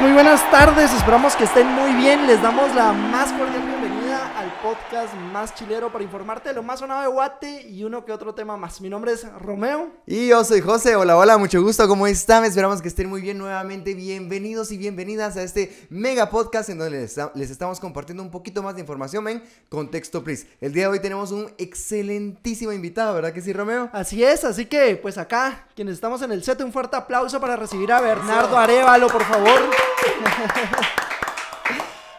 muy buenas tardes, esperamos que estén muy bien, les damos la más cordial podcast más chilero para informarte de lo más sonado de Guate y uno que otro tema más. Mi nombre es Romeo. Y yo soy José. Hola, hola, mucho gusto. ¿Cómo están? Esperamos que estén muy bien nuevamente. Bienvenidos y bienvenidas a este mega podcast en donde les, estamos compartiendo un poquito más de información en Contexto Please. El día de hoy tenemos un excelentísimo invitado, ¿verdad que sí, Romeo? Así es, así que pues acá, quienes estamos en el set, un fuerte aplauso para recibir a Bernardo Arevalo, por favor.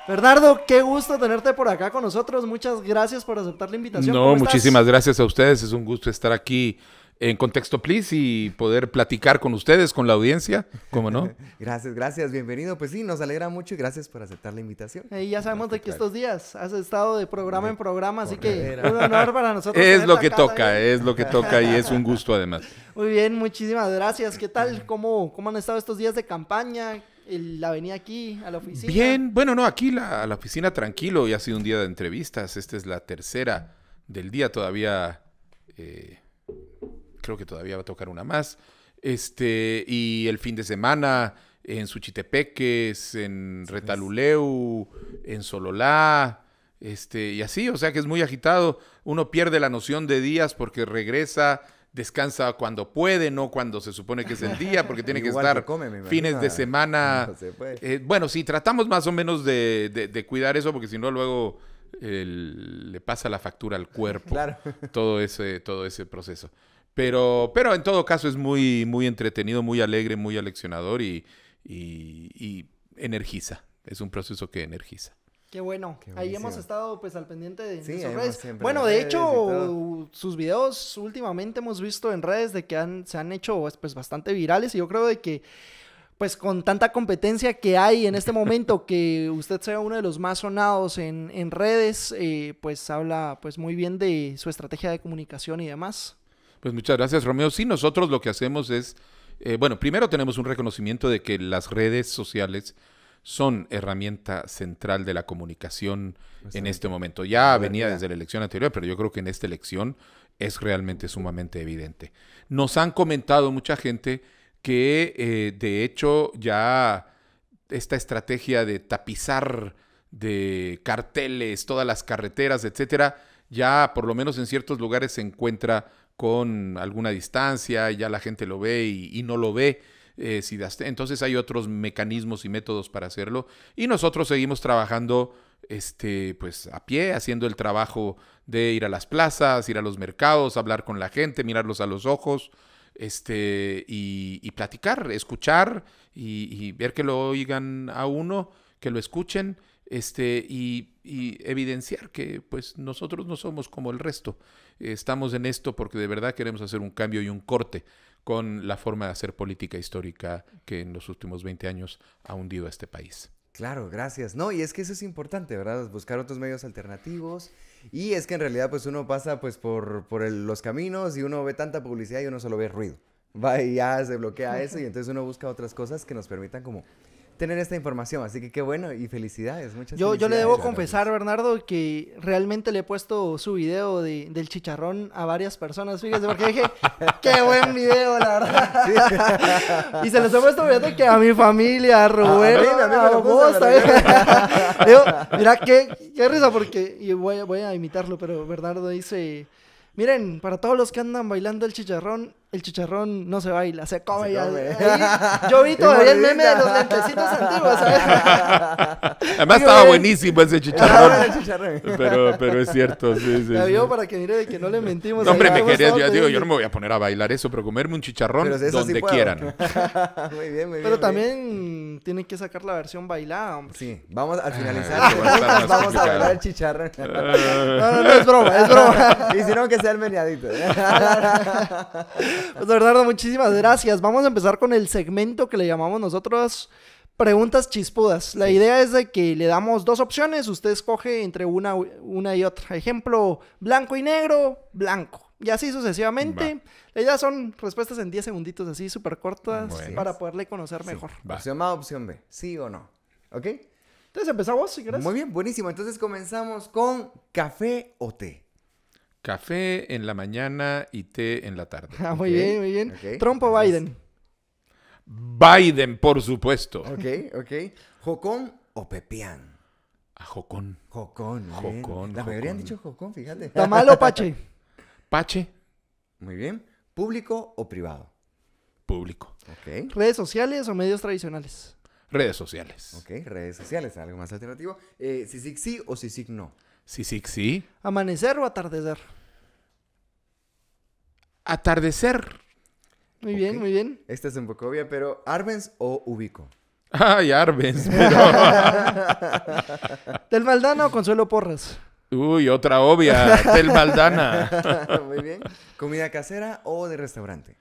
Bernardo, qué gusto tenerte por acá con nosotros. Muchas gracias por aceptar la invitación. No, muchísimas gracias a ustedes. Es un gusto estar aquí en Contexto Please y poder platicar con ustedes, con la audiencia, ¿cómo no? gracias, gracias, bienvenido. Pues sí, nos alegra mucho y gracias por aceptar la invitación. Y ya sabemos de pues que estos días has estado de programa en programa, así que un honor para nosotros. Es lo que toca, es lo que toca y es un gusto además. Muy bien, muchísimas gracias. ¿Qué tal? ¿Cómo, cómo han estado estos días de campaña? la venía aquí a la oficina? Bien, bueno, no, aquí la, a la oficina tranquilo, ya ha sido un día de entrevistas, esta es la tercera del día todavía, eh, creo que todavía va a tocar una más, este, y el fin de semana en Suchitepeques, en Retaluleu, en Sololá, este, y así, o sea que es muy agitado, uno pierde la noción de días porque regresa descansa cuando puede, no cuando se supone que es el día, porque tiene que estar fines de ah, semana. Eh, bueno, sí, tratamos más o menos de, cuidar eso, porque si no, luego le pasa la factura al cuerpo. Todo ese, todo ese proceso. Pero, pero en todo caso es muy, muy entretenido, muy alegre, muy aleccionador y, y energiza. Es un proceso que energiza. Qué bueno. ahí hemos estado pues al pendiente de, sus redes. Bueno, de hecho, sus videos últimamente hemos visto en redes de que se han hecho pues, pues bastante virales y yo creo de que pues con tanta competencia que hay en este momento, que usted sea uno de los más sonados en, redes, eh, pues habla pues muy bien de su estrategia de comunicación y demás. Pues muchas gracias, Romeo. Sí, nosotros lo que hacemos es, eh, bueno, primero tenemos un reconocimiento de que las redes sociales son herramienta central de la comunicación pues en este momento. Ya venía desde la elección anterior, pero yo creo que en esta elección es realmente sumamente evidente. Nos han comentado mucha gente que eh, de hecho ya esta estrategia de tapizar de carteles todas las carreteras, etcétera, ya por lo menos en ciertos lugares se encuentra con alguna distancia, ya la gente lo ve y no lo ve. Eh, entonces hay otros mecanismos y métodos para hacerlo. Y nosotros seguimos trabajando este, pues, a pie, haciendo el trabajo de ir a las plazas, ir a los mercados, hablar con la gente, mirarlos a los ojos. Este, y, platicar, escuchar y, ver que lo oigan a uno, que lo escuchen este, y, y, evidenciar que pues, nosotros no somos como el resto. Estamos en esto porque de verdad queremos hacer un cambio y un corte con la forma de hacer política histórica que en los últimos 20 años ha hundido a este país. Claro, gracias. No, y es que eso es importante, ¿verdad? Buscar otros medios alternativos. Y es que en realidad pues uno pasa pues por, por los caminos y uno ve tanta publicidad y uno solo ve ruido. Va y ya se bloquea eso y entonces uno busca otras cosas que nos permitan como tener esta información. Así que qué bueno y felicidades. Muchas yo, Yo le debo confesar, Bernardo, que realmente le he puesto su video del chicharrón a varias personas. Fíjese, porque dije, qué buen video, la verdad. y se los he puesto, fíjate, que a mi familia, a Rubén, a, mí, mira, qué, qué risa, porque y voy, voy a imitarlo, pero Bernardo dice... Miren, para todos los que andan bailando el chicharrón, el chicharrón no se baila, se come. ya yo vi todavía el meme de los lentecitos antiguos, ¿sabes? Además estaba eh, buenísimo ese chicharrón. Pero, pero es cierto, sí, sí. La vio para que mire de que no le mentimos. No, hombre, me quería, yo digo, yo no me voy a poner a bailar eso, pero comerme un chicharrón donde quieran. muy bien, muy bien. Pero también tienen que sacar la versión bailada, Sí, vamos al ah, finalizar. vamos, a bailar el chicharrón. Ah. no, no, no, es broma, es broma. Hicieron que sea el meneadito. Pues Bernardo, muchísimas gracias. Vamos a empezar con el segmento que le llamamos nosotros preguntas chispudas. La idea es de que le damos dos opciones, usted escoge entre una, una y otra. Ejemplo, blanco y negro, blanco. Y así sucesivamente. Va. La son respuestas en 10 segunditos, así súper cortas, para poderle conocer mejor. Se Opción opción B. Sí o no. ¿Ok? Entonces empezamos, Muy bien, buenísimo. Entonces comenzamos con café o té. Café en la mañana y té en la tarde. Ah, muy bien, muy bien. ¿Trump o Biden? Biden, por supuesto. Ok, ok. ¿Jocón o Pepián? A ah, Jocón. Jocón. Jocón. Jocón la mayoría han dicho Jocón, fíjate. ¿Tamal o Pache? Pache. Muy bien. ¿Público o privado? Público. Ok. ¿Redes sociales o medios tradicionales? Redes sociales. Ok, redes sociales, algo más alternativo. Eh, sí sí o sí no? Sí sí. ¿Amanecer o atardecer? Atardecer. Muy bien, muy bien. Esta es un poco obvia, pero ¿Arbenz o Ubico? Ay, Arbenz, ¿Del Maldana o Consuelo Porras? Uy, otra obvia, del Maldana. Muy bien. ¿Comida casera o de restaurante?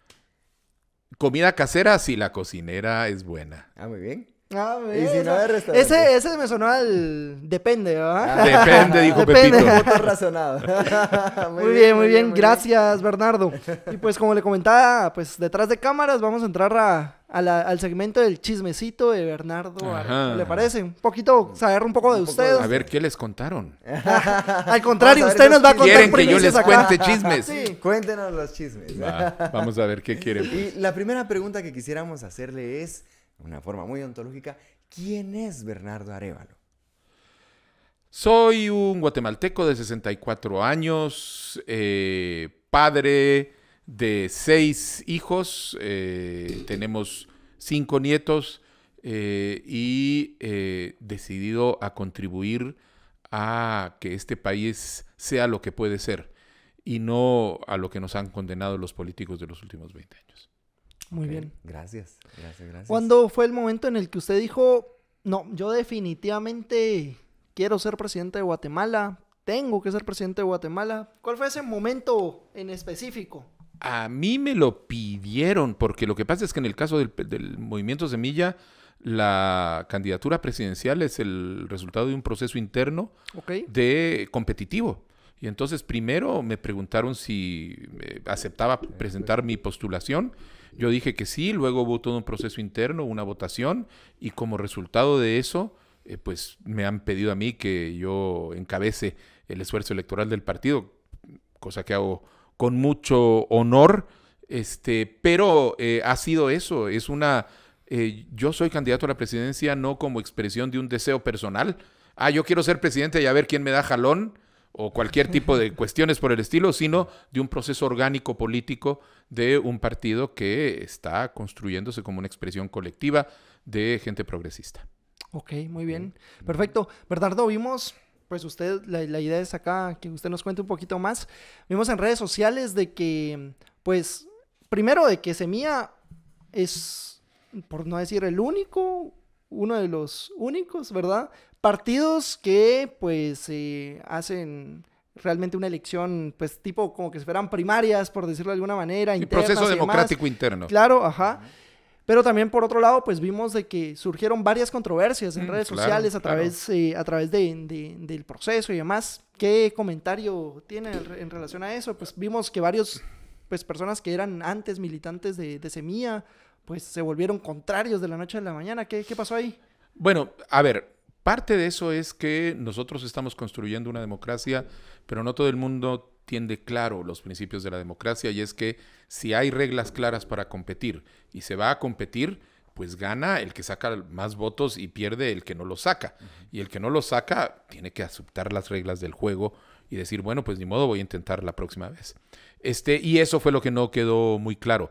Comida casera si la cocinera es buena. Ah, muy bien. Ah, ese, ese me sonó al. Depende, ¿verdad? Ah, depende, dijo Depende. Pepito. razonado. muy, bien, muy bien. Gracias, Bernardo. Y pues, como le comentaba, pues detrás de cámaras vamos a entrar al segmento del chismecito de Bernardo. ¿Le parece? Un poquito, saber un poco de ustedes. a ver, ¿qué les contaron? al contrario, usted nos va a contar ¿Quieren que yo les cuente chismes? Sí. Cuéntenos los chismes. vamos a ver qué quieren. Y la primera pregunta que quisiéramos hacerle es una forma muy ontológica, ¿quién es Bernardo Arevalo? Soy un guatemalteco de 64 años, eh, padre de seis hijos, eh, tenemos cinco nietos eh, y eh, decidido a contribuir a que este país sea lo que puede ser y no a lo que nos han condenado los políticos de los últimos 20 años. Muy bien. Gracias, gracias, gracias. ¿Cuándo fue el momento en el que usted dijo, no, yo definitivamente quiero ser presidente de Guatemala, tengo que ser presidente de Guatemala? ¿Cuál fue ese momento en específico? A mí me lo pidieron, porque lo que pasa es que en el caso del, movimiento Semilla, la candidatura presidencial es el resultado de un proceso interno de competitivo. Y entonces primero me preguntaron si eh, aceptaba presentar mi postulación. Yo dije que sí, luego hubo todo un proceso interno, una votación, y como resultado de eso, eh, pues me han pedido a mí que yo encabece el esfuerzo electoral del partido, cosa que hago con mucho honor, este, pero eh, ha sido eso, es una... yo soy candidato a la presidencia no como expresión de un deseo personal. Ah, yo quiero ser presidente y a ver quién me da jalón o cualquier tipo de cuestiones por el estilo, sino de un proceso orgánico político de un partido que está construyéndose como una expresión colectiva de gente progresista. Ok, muy bien. Perfecto. Bernardo, vimos, pues usted, la, idea es acá que usted nos cuente un poquito más. Vimos en redes sociales de que, pues, primero de que Semilla es, por no decir el único, uno de los únicos, ¿verdad? Partidos que pues eh, hacen realmente una elección, pues tipo como que se fueran primarias, por decirlo de alguna manera. El proceso democrático interno. Claro, ajá. Pero también por otro lado, pues vimos de que surgieron varias controversias en mm, redes sociales a través, eh, a través del proceso y demás. ¿Qué comentario tiene en relación a eso? Pues vimos que varios, pues personas que eran antes militantes de, de Semilla, pues se volvieron contrarios de la noche a la mañana. ¿Qué, qué pasó ahí? Bueno, a ver, Parte de eso es que nosotros estamos construyendo una democracia, pero no todo el mundo tiende claro los principios de la democracia y es que si hay reglas claras para competir y se va a competir, pues gana el que saca más votos y pierde el que no lo saca. Y el que no lo saca tiene que aceptar las reglas del juego y decir, bueno, pues ni modo, voy a intentar la próxima vez. Este, y eso fue lo que no quedó muy claro.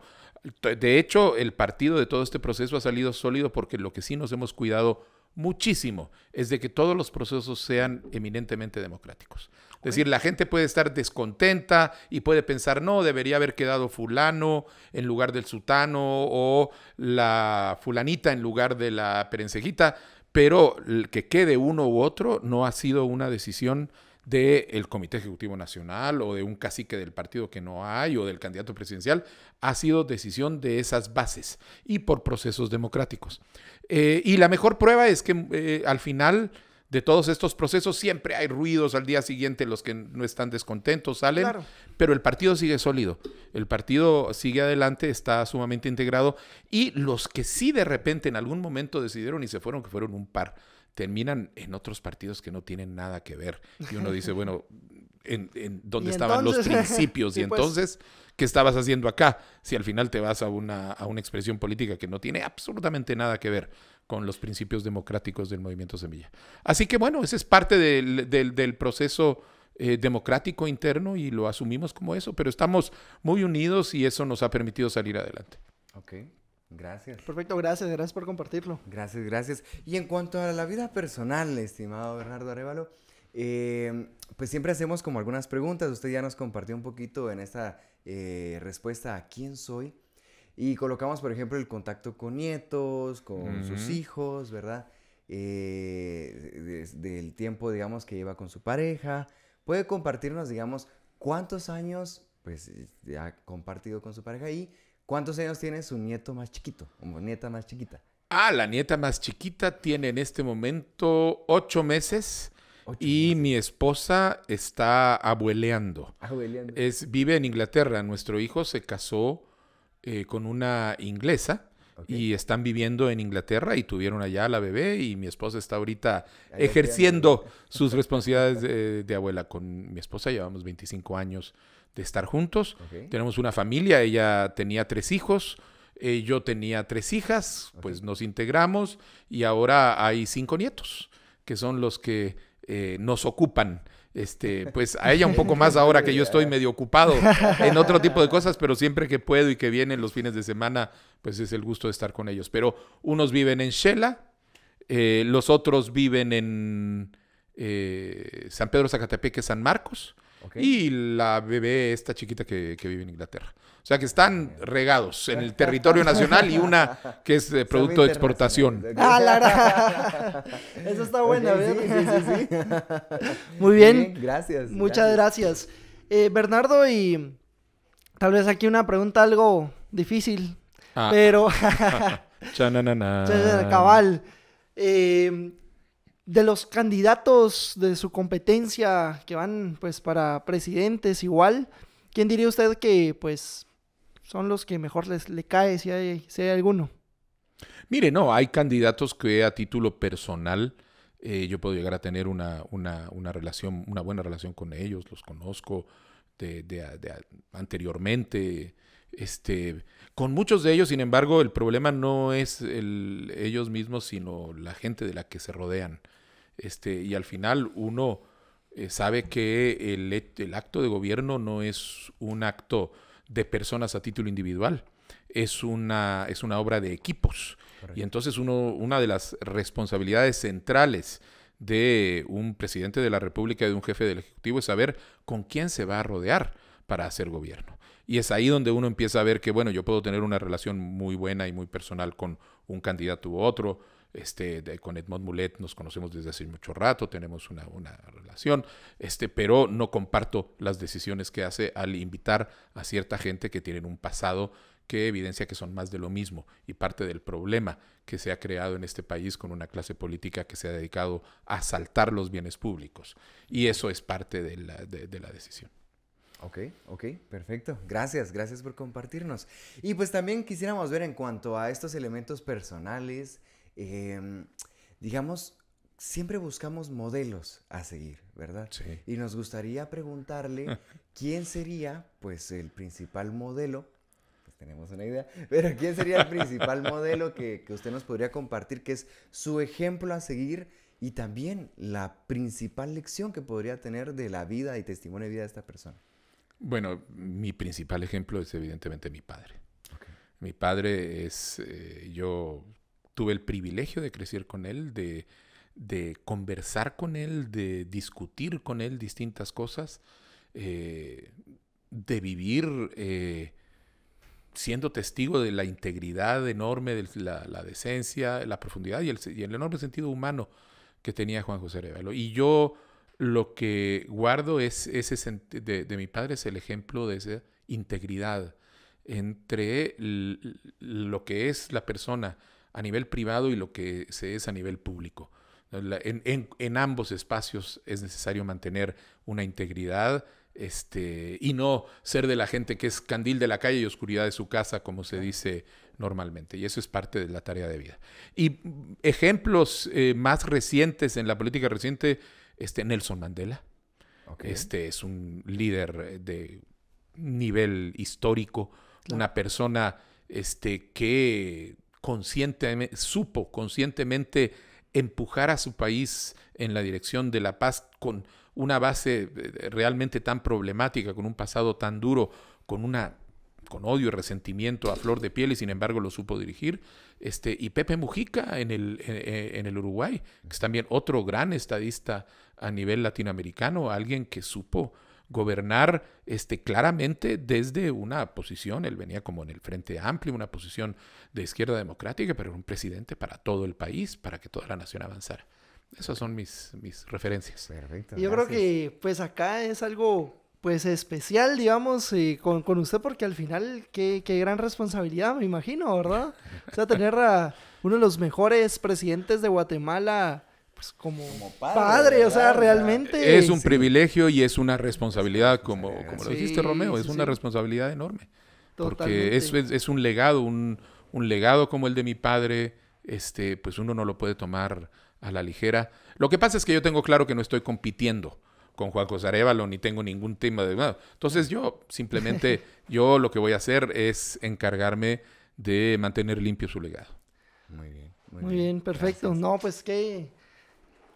De hecho, el partido de todo este proceso ha salido sólido porque lo que sí nos hemos cuidado muchísimo es de que todos los procesos sean eminentemente democráticos. Es decir, la gente puede estar descontenta y puede pensar, no, debería haber quedado fulano en lugar del sultano o la fulanita en lugar de la perencejita, pero que quede uno u otro no ha sido una decisión del Comité Ejecutivo Nacional o de un cacique del partido que no hay o del candidato presidencial, ha sido decisión de esas bases y por procesos democráticos. Eh, y la mejor prueba es que eh, al final de todos estos procesos siempre hay ruidos al día siguiente, los que no están descontentos salen, pero el partido sigue sólido, el partido sigue adelante, está sumamente integrado y los que sí de repente en algún momento decidieron y se fueron, que fueron un par terminan en otros partidos que no tienen nada que ver. Y uno dice, bueno, en, dónde estaban los principios y pues. entonces, ¿qué estabas haciendo acá? Si al final te vas a una, a una expresión política que no tiene absolutamente nada que ver con los principios democráticos del movimiento Semilla. Así que bueno, ese es parte del, proceso eh, democrático interno y lo asumimos como eso, pero estamos muy unidos y eso nos ha permitido salir adelante. Okay. Gracias. Perfecto, gracias, gracias por compartirlo. Gracias, gracias. Y en cuanto a la vida personal, estimado Bernardo Arévalo, eh, pues siempre hacemos como algunas preguntas. Usted ya nos compartió un poquito en esta eh, respuesta a quién soy. Y colocamos, por ejemplo, el contacto con nietos, con sus hijos, ¿verdad? Eh, del tiempo, digamos, que lleva con su pareja. Puede compartirnos, digamos, cuántos años, pues, ha compartido con su pareja y ¿Cuántos años tiene su nieto más chiquito o nieta más chiquita? Ah, la nieta más chiquita tiene en este momento ocho meses. y mi esposa está abueleando. vive en Inglaterra. Nuestro hijo se casó eh, con una inglesa. y están viviendo en Inglaterra y tuvieron allá la bebé y mi esposa está ahorita ejerciendo sus responsabilidades de, de, abuela. Con mi esposa llevamos 25 años de estar juntos. Tenemos una familia, ella tenía tres hijos, eh, yo tenía tres hijas, pues nos integramos y ahora hay cinco nietos, que son los que eh, nos ocupan. Este, pues a ella un poco más ahora que yo estoy medio ocupado en otro tipo de cosas, pero siempre que puedo y que vienen los fines de semana, pues es el gusto de estar con ellos. Pero unos viven en Shela, eh, los otros viven en San Pedro Zacatepeque, San Marcos, y la bebé, esta chiquita que, vive en Inglaterra. O sea que están regados en el territorio nacional y una que es eh, producto de exportación. Ah, la Eso está bueno, okay, ¿eh? sí, Muy bien. Gracias. Muchas gracias. Eh, Bernardo, y tal vez aquí una pregunta algo difícil, ah. pero. Chananana. Cabal. Eh, de los candidatos de su competencia que van pues para presidentes igual, ¿quién diría usted que pues son los que mejor les le cae si hay, alguno? Mire, no, hay candidatos que a título personal eh, yo puedo llegar a tener una, una, relación, una buena relación con ellos, los conozco de, anteriormente. Este, con muchos de ellos, sin embargo, el problema no es el, ellos mismos, sino la gente de la que se rodean. Este, y al final uno eh, sabe que el, acto de gobierno no es un acto de personas a título individual, es una, es una obra de equipos. Y entonces uno, una de las responsabilidades centrales de un presidente de la República, de un jefe del Ejecutivo, es saber con quién se va a rodear para hacer gobierno. Y es ahí donde uno empieza a ver que, bueno, yo puedo tener una relación muy buena y muy personal con un candidato u otro, este, con Edmond Mulet nos conocemos desde hace mucho rato, tenemos una, relación, este, pero no comparto las decisiones que hace al invitar a cierta gente que tienen un pasado que evidencia que son más de lo mismo y parte del problema que se ha creado en este país con una clase política que se ha dedicado a saltar los bienes públicos. Y eso es parte de la, de la decisión. Ok, ok, perfecto. Gracias, gracias por compartirnos. Y pues también quisiéramos ver en cuanto a estos elementos personales, Em, digamos, siempre buscamos modelos a seguir, ¿verdad? Y nos gustaría preguntarle quién sería, pues, el principal modelo pues, tenemos una idea. Pero ¿quién sería el principal modelo que, usted nos podría compartir, que es su ejemplo a seguir y también la principal lección que podría tener de la vida y testimonio de vida de esta persona? Bueno, mi principal ejemplo es evidentemente mi padre. Mi padre es, eh, yo tuve el privilegio de crecer con él, de, conversar con él, de discutir con él distintas cosas, eh, de vivir eh, siendo testigo de la integridad enorme, de la, decencia, la profundidad y el, enorme sentido humano que tenía Juan José Revelo. Y yo lo que guardo es ese de, de mi padre es el ejemplo de esa integridad entre lo que es la persona a nivel privado y lo que se es a nivel público. En, ambos espacios es necesario mantener una integridad este, y no ser de la gente que es candil de la calle y oscuridad de su casa, como se dice normalmente. Y eso es parte de la tarea de vida. Y ejemplos eh, más recientes en la política reciente, este, Nelson Mandela. Este es un líder de nivel histórico, una persona este, que conscientemente, supo conscientemente empujar a su país en la dirección de la paz con una base eh, realmente tan problemática, con un pasado tan duro, con una con odio y resentimiento a flor de piel y sin embargo lo supo dirigir. Este, y Pepe Mujica en el, eh, eh, en el Uruguay, que es también otro gran estadista a nivel latinoamericano, alguien que supo gobernar este, claramente desde una posición, él venía como en el Frente Amplio, una posición de izquierda democrática, pero un presidente para todo el país, para que toda la nación avanzara. Esas son mis, mis referencias. Yo creo que pues acá es algo pues especial, digamos, eh, con, usted, porque al final qué, qué, gran responsabilidad, me imagino, ¿verdad? O sea, tener a uno de los mejores presidentes de Guatemala pues como, padre, o sea, realmente. Es un privilegio y es una responsabilidad, como, como lo dijiste, Romeo, es una responsabilidad enorme. Totalmente. Porque es, es, un legado, un, legado como el de mi padre, este, pues uno no lo puede tomar a la ligera. Lo que pasa es que yo tengo claro que no estoy compitiendo con Juan José Arevalo ni tengo ningún tema de Entonces yo simplemente, yo lo que voy a hacer es encargarme de mantener limpio su legado. Muy bien. Muy, bien, perfecto. No, pues qué,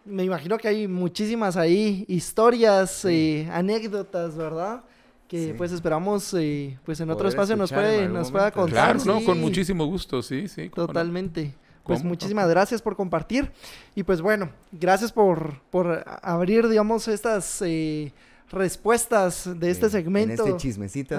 me imagino que hay muchísimas ahí historias, eh, anécdotas, ¿verdad? Que pues esperamos, eh, pues en otro espacio nos, puede, nos pueda contar. Claro, con muchísimo gusto, sí, sí. Totalmente. Pues muchísimas gracias por compartir. Y pues bueno, gracias por, abrir, digamos, estas eh, respuestas de este segmento. En este chismecito.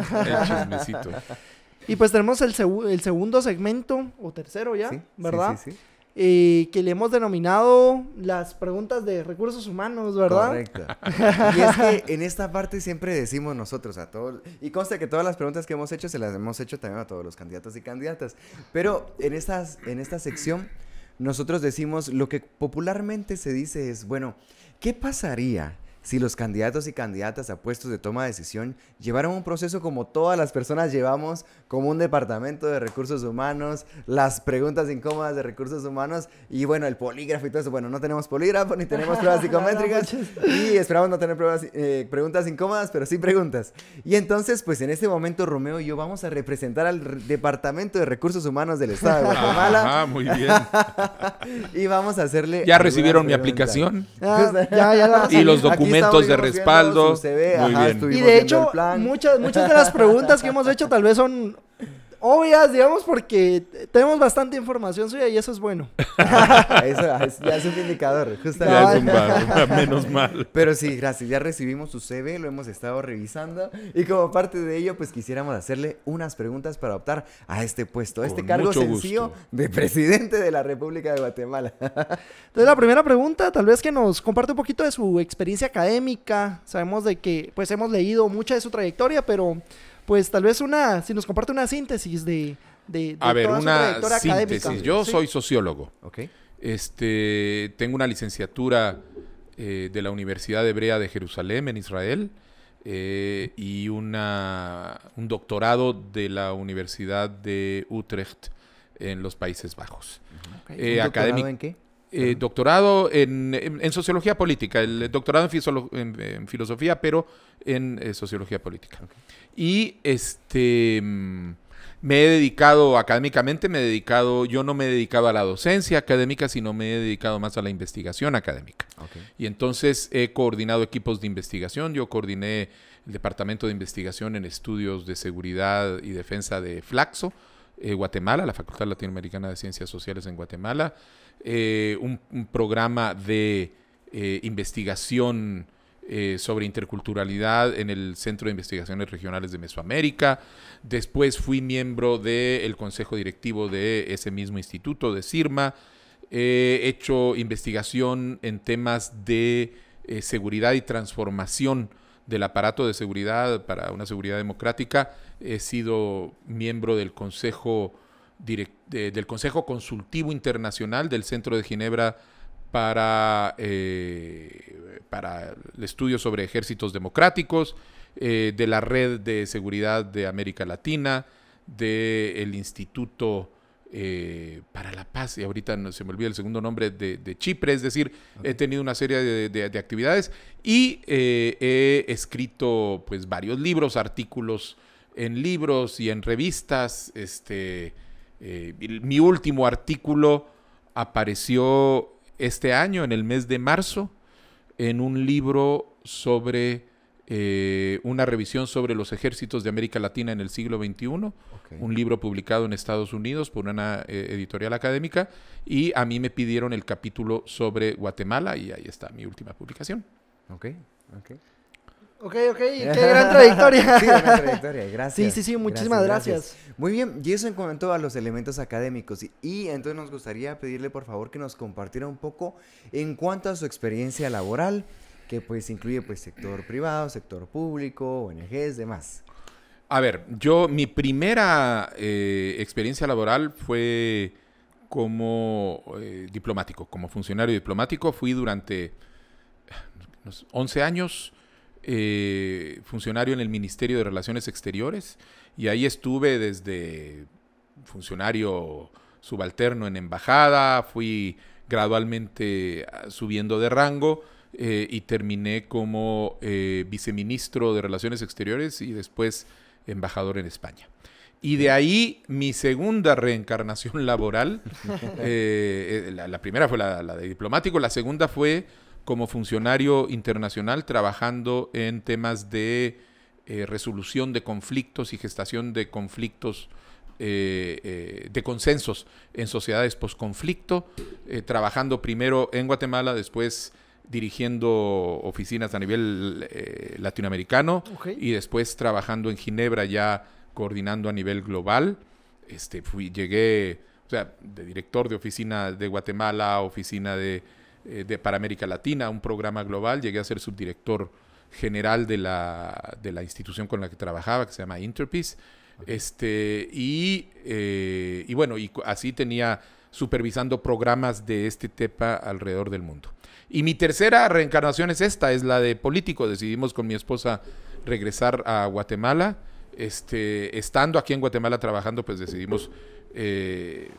y pues tenemos el, segundo segmento, o tercero ya, ¿verdad? Sí, sí, sí. Eh, que le hemos denominado las preguntas de recursos humanos, ¿verdad? Correcto. y es que en esta parte siempre decimos nosotros a todos, y consta que todas las preguntas que hemos hecho se las hemos hecho también a todos los candidatos y candidatas, pero en, estas, en esta sección nosotros decimos lo que popularmente se dice es, bueno, ¿qué pasaría si los candidatos y candidatas a puestos de toma de decisión llevaron un proceso como todas las personas llevamos, como un departamento de recursos humanos, las preguntas incómodas de recursos humanos y bueno, el polígrafo y todo eso. Bueno, no tenemos polígrafo ni tenemos pruebas psicométricas y esperamos no tener eh, preguntas incómodas, pero sí preguntas. Y entonces, pues en este momento Romeo y yo vamos a representar al departamento de recursos humanos del Estado de Guatemala. Ah, muy bien. y vamos a hacerle... Ya recibieron mi aplicación. Ah, y los documentos Momentos de respaldo. Muy bien. Y de hecho, muchas, muchas de las preguntas que hemos hecho tal vez son obvias, digamos, porque tenemos bastante información suya y eso es bueno. eso ah, ya es un indicador, justamente. Ya es un menos mal. Pero sí, gracias. Ya recibimos su CV, lo hemos estado revisando y como parte de ello, pues quisiéramos hacerle unas preguntas para optar a este puesto, a este cargo sencillo de presidente de la República de Guatemala. Entonces, la primera pregunta, tal vez que nos comparte un poquito de su experiencia académica. Sabemos de que, pues, hemos leído mucha de su trayectoria, pero pues tal vez una, si nos comparte una síntesis de... de, a ver, una síntesis. Yo soy sociólogo. Okay. Este, tengo una licenciatura eh, de la Universidad Hebrea de Jerusalén en Israel eh, y una, un doctorado de la Universidad de Utrecht en los Países Bajos. Eh, en qué? Eh, doctorado en, sociología política, el doctorado en, filosofía, pero en eh, sociología política. Y este me he dedicado académicamente, me he dedicado, yo no me he dedicado a la docencia académica, sino me he dedicado más a la investigación académica. Y entonces he coordinado equipos de investigación, yo coordiné el Departamento de Investigación en Estudios de Seguridad y Defensa de Flaxo, eh, Guatemala, la Facultad Latinoamericana de Ciencias Sociales en Guatemala. Eh, un, programa de eh, investigación eh, sobre interculturalidad en el Centro de Investigaciones Regionales de Mesoamérica. Después fui miembro del consejo directivo de ese mismo instituto, de CIRMA. He hecho investigación en temas de seguridad y transformación del aparato de seguridad para una seguridad democrática. He sido miembro del Consejo del Consejo Consultivo Internacional del Centro de Ginebra para, eh, para el estudio sobre ejércitos democráticos, eh, de la Red de Seguridad de América Latina, del Instituto eh, para la Paz, y ahorita no, se me olvida el segundo nombre, de, Chipre, es decir, he tenido una serie de, actividades y he escrito pues varios libros, artículos en libros y en revistas, este, eh, mi último artículo apareció este año, en el mes de marzo, en un libro sobre eh, una revisión sobre los ejércitos de América Latina en el siglo XXI, un libro publicado en Estados Unidos por una eh, editorial académica, y a mí me pidieron el capítulo sobre Guatemala y ahí está mi última publicación. Ok, Okay. Ok, ok, qué gran trayectoria. sí, gran trayectoria, gracias. Sí, sí, sí, muchísimas gracias, Muy bien, y eso en cuanto a los elementos académicos. Y, entonces nos gustaría pedirle por favor que nos compartiera un poco en cuanto a su experiencia laboral, que pues incluye pues sector privado, sector público, ONGs, demás. A ver, yo, mi primera eh, experiencia laboral fue como eh, diplomático, como funcionario diplomático. Fui durante 11 años eh, funcionario en el Ministerio de Relaciones Exteriores y ahí estuve desde funcionario subalterno en embajada, fui gradualmente ah, subiendo de rango eh, y terminé como eh, viceministro de Relaciones Exteriores y después embajador en España. Y de ahí mi segunda reencarnación laboral, la, primera fue la, de diplomático, la segunda fue como funcionario internacional trabajando en temas de eh, resolución de conflictos y gestación de conflictos, eh, eh, de consensos en sociedades post-conflicto, trabajando primero en Guatemala, después dirigiendo oficinas a nivel latinoamericano y después trabajando en Ginebra ya coordinando a nivel global. Este, fui, llegué, o sea, de director de oficina de Guatemala, oficina de eh, de, para América Latina, un programa global. Llegué a ser subdirector general de la, de la institución con la que trabajaba, que se llama Interpeace. Este, y, eh, y bueno, y así tenía supervisando programas de este TEPA alrededor del mundo. Y mi tercera reencarnación es esta, es la de político. Decidimos con mi esposa regresar a Guatemala. Este, estando aquí en Guatemala trabajando, pues decidimos eh,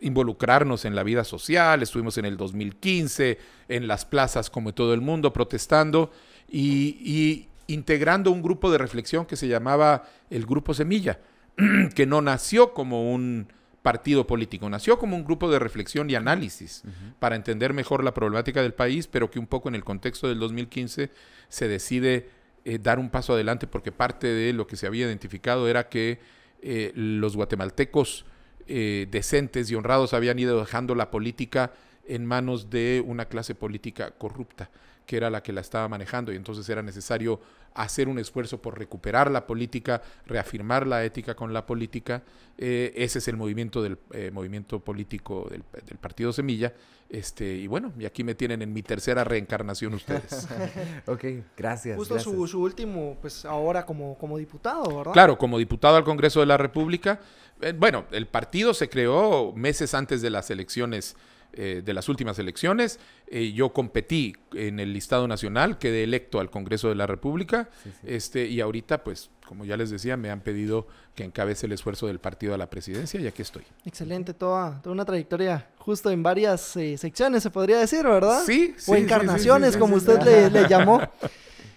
involucrarnos en la vida social, estuvimos en el 2015 en las plazas como todo el mundo protestando y, integrando un grupo de reflexión que se llamaba el Grupo Semilla, que no nació como un partido político, nació como un grupo de reflexión y análisis para entender mejor la problemática del país, pero que un poco en el contexto del 2015 se decide eh, dar un paso adelante porque parte de lo que se había identificado era que eh, los guatemaltecos eh, decentes y honrados habían ido dejando la política en manos de una clase política corrupta que era la que la estaba manejando y entonces era necesario hacer un esfuerzo por recuperar la política, reafirmar la ética con la política. Eh, ese es el movimiento del eh, movimiento político del, Partido Semilla. Este, y bueno, y aquí me tienen en mi tercera reencarnación ustedes. ok, gracias. Justo Su, último, pues ahora como, como diputado, ¿verdad? Claro, como diputado al Congreso de la República. Eh, bueno, el partido se creó meses antes de las elecciones eh, de las últimas elecciones. Eh, yo competí en el listado nacional, quedé electo al Congreso de la República, este, y ahorita, pues, como ya les decía, me han pedido que encabece el esfuerzo del partido a la presidencia y aquí estoy. Excelente, toda, una trayectoria justo en varias eh, secciones, se podría decir, ¿verdad? Sí, sí. O encarnaciones, como usted le, llamó.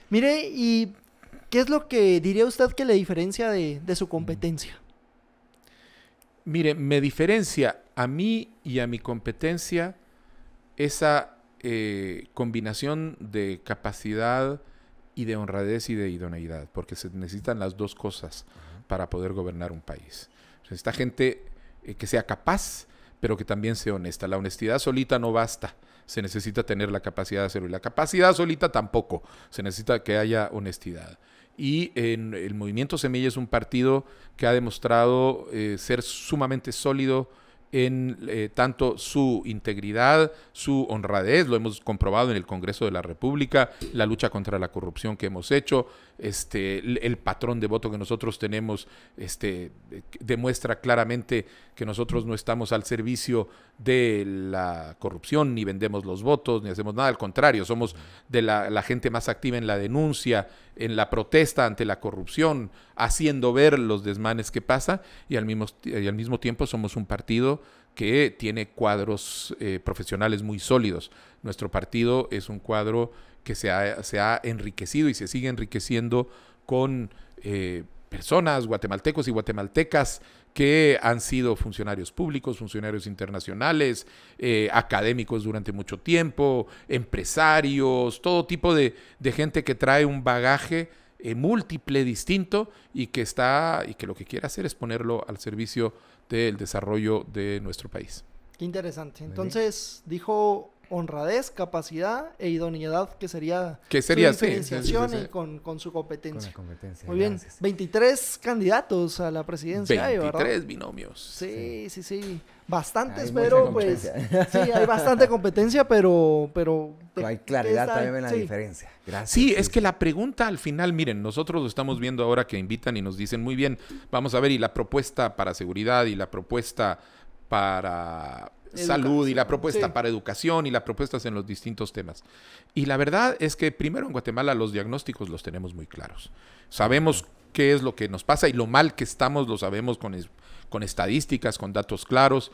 Mire, ¿y qué es lo que diría usted que le diferencia de, de su competencia? mire, me diferencia a mí y a mi competencia esa eh, combinación de capacidad y de honradez y de idoneidad, porque se necesitan las dos cosas para poder gobernar un país. Se necesita gente eh, que sea capaz, pero que también sea honesta. La honestidad solita no basta. Se necesita tener la capacidad de hacerlo. Y la capacidad solita tampoco. Se necesita que haya honestidad y en el movimiento Semilla es un partido que ha demostrado eh, ser sumamente sólido en eh, tanto su integridad, su honradez, lo hemos comprobado en el Congreso de la República, la lucha contra la corrupción que hemos hecho, este, el, patrón de voto que nosotros tenemos este, demuestra claramente que nosotros no estamos al servicio de la corrupción, ni vendemos los votos, ni hacemos nada, al contrario, somos de la, gente más activa en la denuncia, en la protesta ante la corrupción, haciendo ver los desmanes que pasa y al mismo, y al mismo tiempo somos un partido que tiene cuadros eh, profesionales muy sólidos. Nuestro partido es un cuadro que se ha, enriquecido y se sigue enriqueciendo con eh, personas, guatemaltecos y guatemaltecas, que han sido funcionarios públicos, funcionarios internacionales, eh, académicos durante mucho tiempo, empresarios, todo tipo de, gente que trae un bagaje múltiple, distinto, y que está, y que lo que quiere hacer es ponerlo al servicio del desarrollo de nuestro país. Qué interesante. Entonces, dijo honradez, capacidad e idoneidad, que sería, que sería su diferenciación y con, su competencia. competencia Muy bien, 23 candidatos a la presidencia. 23 ¿eh, binomios. Sí, sí, sí. Bastantes, pero pues sí, hay bastante competencia, pero... pero hay claridad también en la diferencia. Gracias. Sí, es que la pregunta al final, miren, nosotros lo estamos viendo ahora que invitan y nos dicen, muy bien, vamos a ver, y la propuesta para seguridad y la propuesta para salud y la propuesta para educación y las propuestas en los distintos temas. Y la verdad es que primero en Guatemala los diagnósticos los tenemos muy claros. Sabemos qué es lo que nos pasa y lo mal que estamos lo sabemos con, con estadísticas, con datos claros.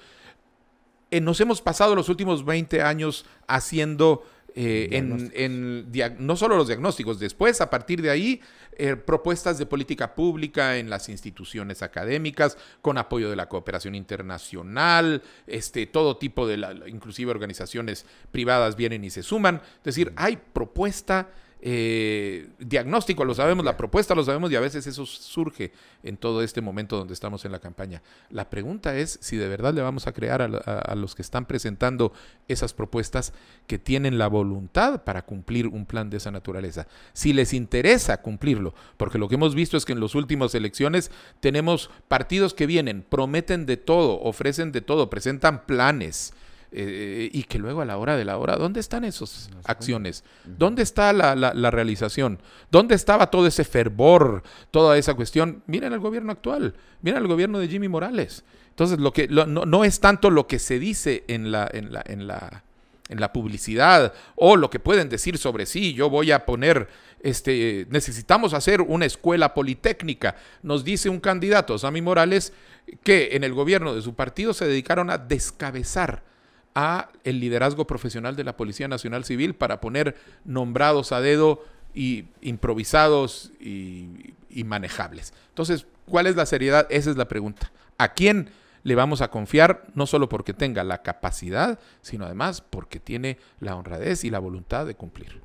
Eh, nos hemos pasado los últimos 20 años haciendo eh, en, no solo los diagnósticos, después a partir de ahí eh, propuestas de política pública en las instituciones académicas con apoyo de la cooperación internacional, este, todo tipo de, la, inclusive organizaciones privadas vienen y se suman. Es decir, hay propuesta eh, diagnóstico, lo sabemos, la propuesta lo sabemos y a veces eso surge en todo este momento donde estamos en la campaña. La pregunta es si de verdad le vamos a crear a, a los que están presentando esas propuestas que tienen la voluntad para cumplir un plan de esa naturaleza, si les interesa cumplirlo, porque lo que hemos visto es que en las últimas elecciones tenemos partidos que vienen, prometen de todo, ofrecen de todo, presentan planes eh, y que luego a la hora de la hora, ¿dónde están esas acciones? ¿Dónde está la, realización? ¿Dónde estaba todo ese fervor, toda esa cuestión? Miren el gobierno actual, miren el gobierno de Jimmy Morales. Entonces, lo que, no, es tanto lo que se dice en la, en la, publicidad o lo que pueden decir sobre sí. Yo voy a poner, este, necesitamos hacer una escuela politécnica. Nos dice un candidato, Sammy Morales, que en el gobierno de su partido se dedicaron a descabezar a el liderazgo profesional de la Policía Nacional Civil para poner nombrados a dedo y improvisados y, y, manejables. Entonces, ¿cuál es la seriedad? Esa es la pregunta. ¿A quién le vamos a confiar? No solo porque tenga la capacidad, sino además porque tiene la honradez y la voluntad de cumplir.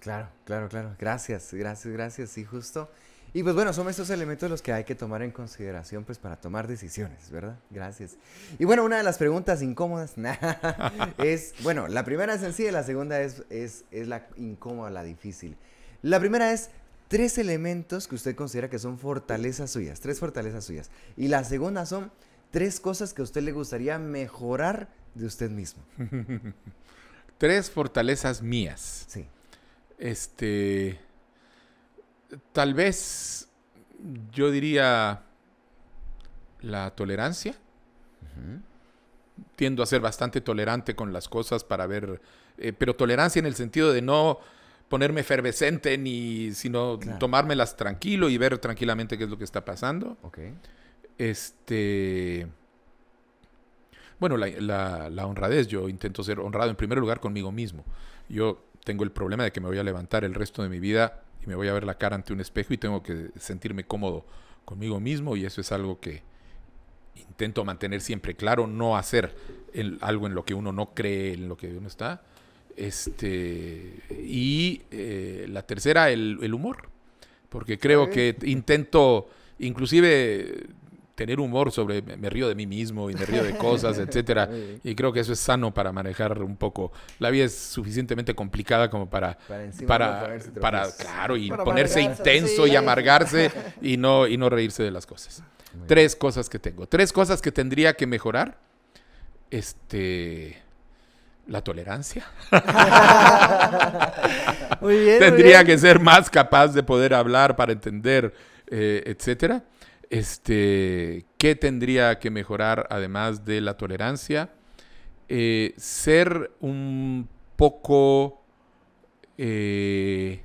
Claro, claro, claro. Gracias, gracias, gracias. Y justo y pues bueno, son estos elementos los que hay que tomar en consideración pues para tomar decisiones, ¿verdad? Gracias. Y bueno, una de las preguntas incómodas es, bueno, la primera es sencilla, la segunda es, es, es la incómoda, la difícil. La primera es tres elementos que usted considera que son fortalezas suyas, tres fortalezas suyas. Y la segunda son tres cosas que a usted le gustaría mejorar de usted mismo. tres fortalezas mías. Sí. Este tal vez yo diría la tolerancia. Tiendo a ser bastante tolerante con las cosas para ver, eh, pero tolerancia en el sentido de no ponerme efervescente ni, sino tomármelas tranquilo y ver tranquilamente qué es lo que está pasando. Este. Bueno, la honradez, yo intento ser honrado en primer lugar conmigo mismo. Yo tengo el problema de que me voy a levantar el resto de mi vida y me voy a ver la cara ante un espejo y tengo que sentirme cómodo conmigo mismo y eso es algo que intento mantener siempre claro, no hacer algo en lo que uno no cree, en lo que uno está. Este, y eh, la tercera, el, humor, porque creo que intento, inclusive tener humor sobre me río de mí mismo y me río de cosas, etcétera. Y creo que eso es sano para manejar un poco. La vida es suficientemente complicada como para para para, claro y ponerse intenso y amargarse y no y no reírse de las cosas. Tres cosas que tengo. Tres cosas que tendría que mejorar. Este la tolerancia. muy bien. Tendría que ser más capaz de poder hablar para entender, eh, etcétera este, ¿Qué tendría que mejorar además de la tolerancia? Eh, ser un poco... Eh,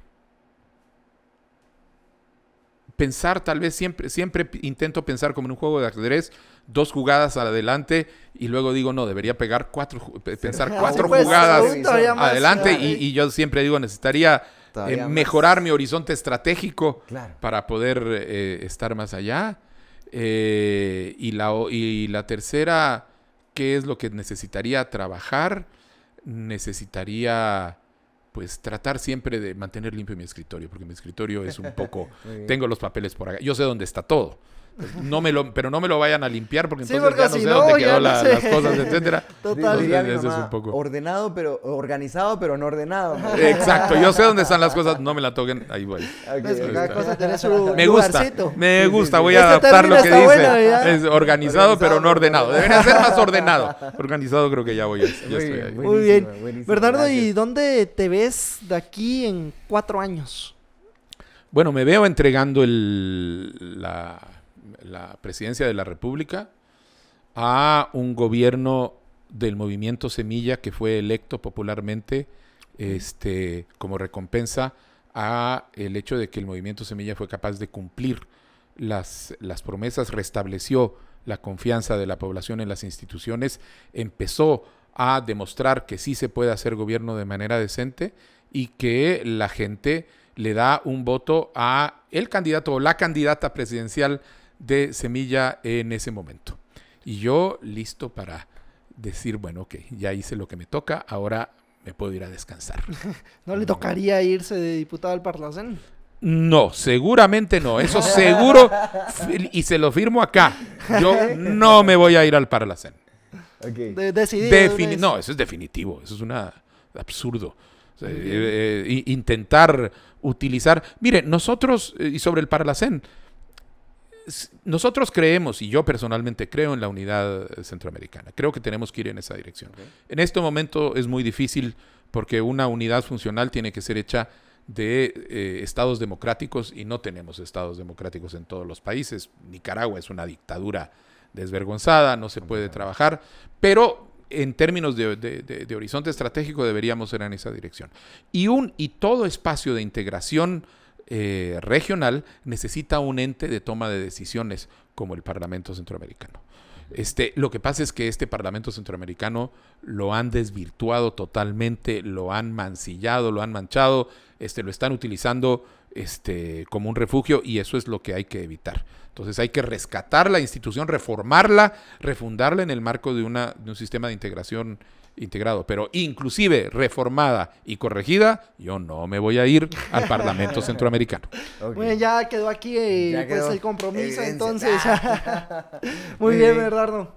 pensar tal vez siempre, siempre intento pensar como en un juego de ajedrez, dos jugadas adelante y luego digo, no, debería pegar cuatro, pensar ah, cuatro pues, jugadas adelante y, yo siempre digo, necesitaría mejorar mi horizonte estratégico para poder eh, estar más allá. Eh, y, la, y la tercera, ¿qué es lo que necesitaría trabajar? Necesitaría pues tratar siempre de mantener limpio mi escritorio, porque mi escritorio es un poco, tengo los papeles por acá, yo sé dónde está todo no me lo, pero no me lo vayan a limpiar porque entonces ya no sé dónde quedó las cosas, etcétera. Total. Ordenado, pero organizado, pero no ordenado. Exacto. Yo sé dónde están las cosas, no me la toquen. Ahí voy. me gusta, me gusta. Voy a este adaptar lo que dice. es organizado, pero no ordenado. Debería ser más ordenado. Organizado creo que ya voy. muy, estoy ahí. muy bien, Bernardo, ¿y dónde te ves de aquí en cuatro años? Bueno, me veo entregando el, la, la presidencia de la República a un gobierno del movimiento Semilla que fue electo popularmente este, como recompensa a el hecho de que el movimiento Semilla fue capaz de cumplir las, las promesas, restableció la confianza de la población en las instituciones, empezó a demostrar que sí se puede hacer gobierno de manera decente y que la gente le da un voto a el candidato o la candidata presidencial de semilla en ese momento. Y yo listo para decir, bueno, ok, ya hice lo que me toca, ahora me puedo ir a descansar. ¿No le tocaría irse de diputado al Parlacén? No, seguramente no. Eso seguro. y se lo firmo acá. Yo no me voy a ir al Parlacén. Okay. no, eso es definitivo. Eso es un absurdo. Eh, eh, intentar utilizar. Mire, nosotros, eh, y sobre el Parlacén, nosotros creemos, y yo personalmente creo en la unidad centroamericana, creo que tenemos que ir en esa dirección. En este momento es muy difícil porque una unidad funcional tiene que ser hecha de eh, estados democráticos y no tenemos estados democráticos en todos los países. Nicaragua es una dictadura desvergonzada, no se puede trabajar, pero en términos de, de horizonte estratégico deberíamos ir en esa dirección. Y, un, y todo espacio de integración eh, regional necesita un ente de toma de decisiones como el Parlamento Centroamericano. Este, lo que pasa es que este Parlamento Centroamericano lo han desvirtuado totalmente, lo han mancillado, lo han manchado, este, lo están utilizando este, como un refugio y eso es lo que hay que evitar. Entonces hay que rescatar la institución, reformarla, refundarla en el marco de, una, de un sistema de integración integrado, pero inclusive reformada y corregida, yo no me voy a ir al Parlamento Centroamericano. Bueno, ya quedó aquí eh, pues, el compromiso, entonces. Ah. Muy bien, Bernardo.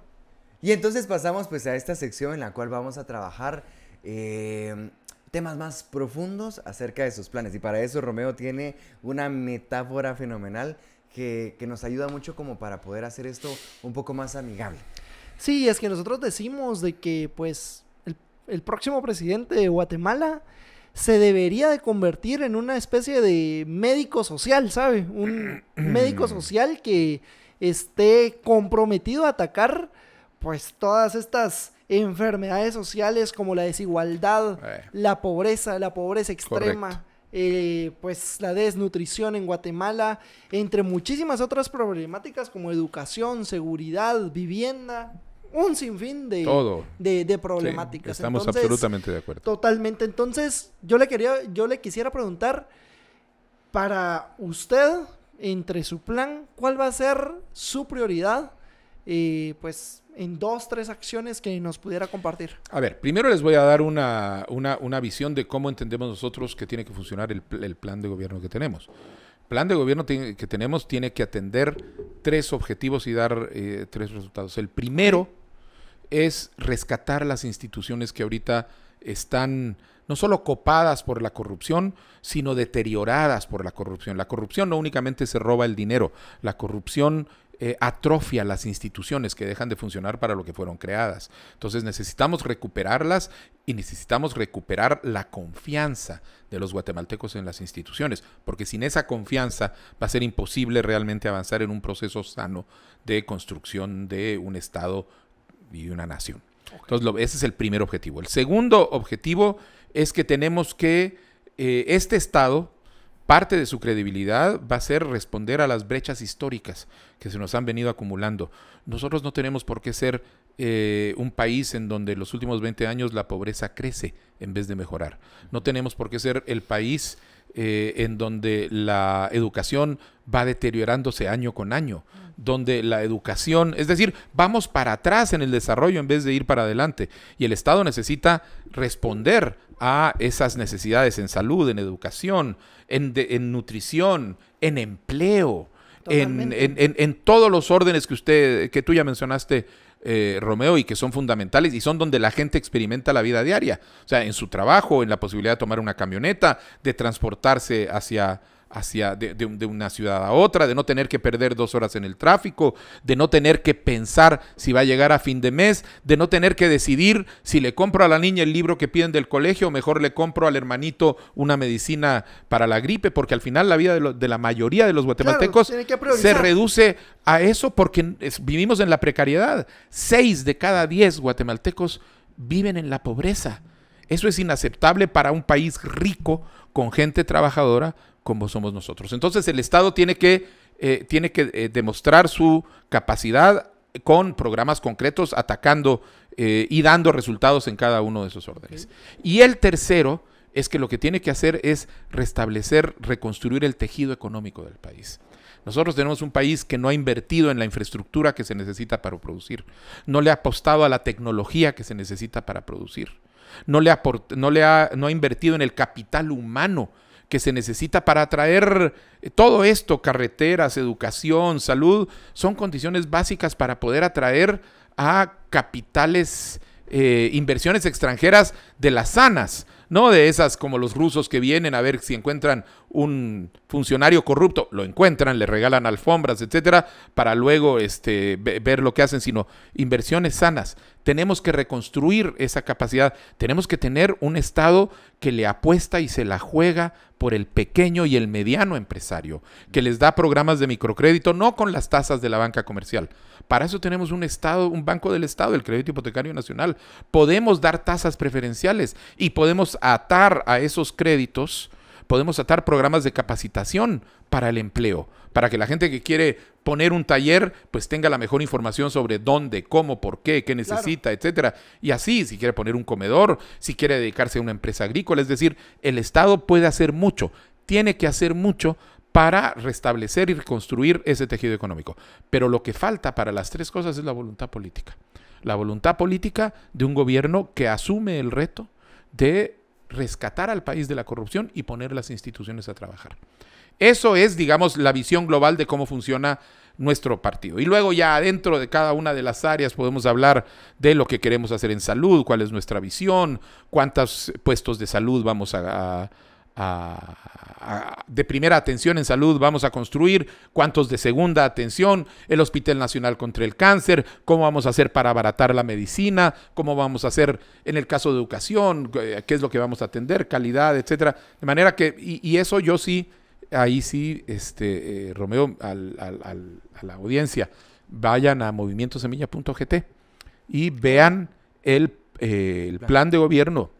Y entonces pasamos pues a esta sección en la cual vamos a trabajar eh, temas más profundos acerca de sus planes. Y para eso Romeo tiene una metáfora fenomenal que, que nos ayuda mucho como para poder hacer esto un poco más amigable. Sí, es que nosotros decimos de que, pues, el, próximo presidente de Guatemala se debería de convertir en una especie de médico social, ¿sabe? Un médico social que esté comprometido a atacar, pues, todas estas enfermedades sociales como la desigualdad, eh. la pobreza, la pobreza extrema, eh, pues la desnutrición en Guatemala, entre muchísimas otras problemáticas como educación, seguridad, vivienda, un sinfín de, de, problemáticas. estamos absolutamente de acuerdo. Totalmente. Entonces, yo le quería, yo le quisiera preguntar para usted, entre su plan, ¿cuál va a ser su prioridad? Eh, pues en dos, tres acciones que nos pudiera compartir. A ver, primero les voy a dar una, visión de cómo entendemos nosotros que tiene que funcionar el, plan de gobierno que tenemos El plan de gobierno que tenemos tiene que atender tres objetivos y dar eh, tres resultados. El primero es rescatar las instituciones que ahorita están no solo copadas por la corrupción, sino deterioradas por la corrupción. La corrupción no únicamente se roba el dinero, la corrupción eh, atrofia las instituciones que dejan de funcionar para lo que fueron creadas. Entonces necesitamos recuperarlas y necesitamos recuperar la confianza de los guatemaltecos en las instituciones, porque sin esa confianza va a ser imposible realmente avanzar en un proceso sano de construcción de un Estado y una nación. Entonces, ese es el primer objetivo. El segundo objetivo es que tenemos que eh, este Estado, parte de su credibilidad va a ser responder a las brechas históricas que se nos han venido acumulando. Nosotros no tenemos por qué ser eh, un país en donde los últimos 20 años la pobreza crece en vez de mejorar. No tenemos por qué ser el país eh, en donde la educación va deteriorándose año con año donde la educación, es decir, vamos para atrás en el desarrollo en vez de ir para adelante. Y el Estado necesita responder a esas necesidades en salud, en educación, en, en nutrición, en empleo, en, en, en, todos los órdenes que usted, que tú ya mencionaste, eh, Romeo, y que son fundamentales y son donde la gente experimenta la vida diaria. O sea, en su trabajo, en la posibilidad de tomar una camioneta, de transportarse hacia hacia de, una ciudad a otra, de no tener que perder dos horas en el tráfico, de no tener que pensar si va a llegar a fin de mes, de no tener que decidir si le compro a la niña el libro que piden del colegio o mejor le compro al hermanito una medicina para la gripe, porque al final la vida de, la mayoría de los guatemaltecos se reduce a eso porque vivimos en la precariedad. Seis de cada diez guatemaltecos viven en la pobreza. Eso es inaceptable para un país rico, con gente trabajadora, como somos nosotros. Entonces el Estado tiene que, eh, tiene que eh, demostrar su capacidad con programas concretos, atacando eh, y dando resultados en cada uno de esos órdenes. Y el tercero es que lo que tiene que hacer es restablecer, reconstruir el tejido económico del país. Nosotros tenemos un país que no ha invertido en la infraestructura que se necesita para producir, no le ha apostado a la tecnología que se necesita para producir, no le no no ha invertido en el capital humano que se necesita para atraer eh, todo esto, carreteras, educación, salud, son condiciones básicas para poder atraer a capitales, eh, inversiones extranjeras de las sanas no de esas como los rusos que vienen a ver si encuentran un funcionario corrupto, lo encuentran, le regalan alfombras, etcétera, para luego este, ver lo que hacen, sino inversiones sanas. Tenemos que reconstruir esa capacidad, tenemos que tener un Estado que le apuesta y se la juega por el pequeño y el mediano empresario, que les da programas de microcrédito, no con las tasas de la banca comercial, para eso tenemos un Estado, un Banco del Estado, el Crédito Hipotecario Nacional. Podemos dar tasas preferenciales y podemos atar a esos créditos, podemos atar programas de capacitación para el empleo, para que la gente que quiere poner un taller, pues tenga la mejor información sobre dónde, cómo, por qué, qué necesita, etcétera. Y así, si quiere poner un comedor, si quiere dedicarse a una empresa agrícola, es decir, el Estado puede hacer mucho, tiene que hacer mucho para restablecer y reconstruir ese tejido económico. Pero lo que falta para las tres cosas es la voluntad política. La voluntad política de un gobierno que asume el reto de rescatar al país de la corrupción y poner las instituciones a trabajar. Eso es, digamos, la visión global de cómo funciona nuestro partido. Y luego ya dentro de cada una de las áreas podemos hablar de lo que queremos hacer en salud, cuál es nuestra visión, cuántos puestos de salud vamos a de primera atención en salud vamos a construir, cuántos de segunda atención, el Hospital Nacional contra el Cáncer, cómo vamos a hacer para abaratar la medicina, cómo vamos a hacer en el caso de educación, eh, qué es lo que vamos a atender, calidad, etcétera. De manera que, y, eso yo sí, ahí sí, este, eh, Romeo, a la audiencia, vayan a movimientosemilla.gt y vean el eh, plan de gobierno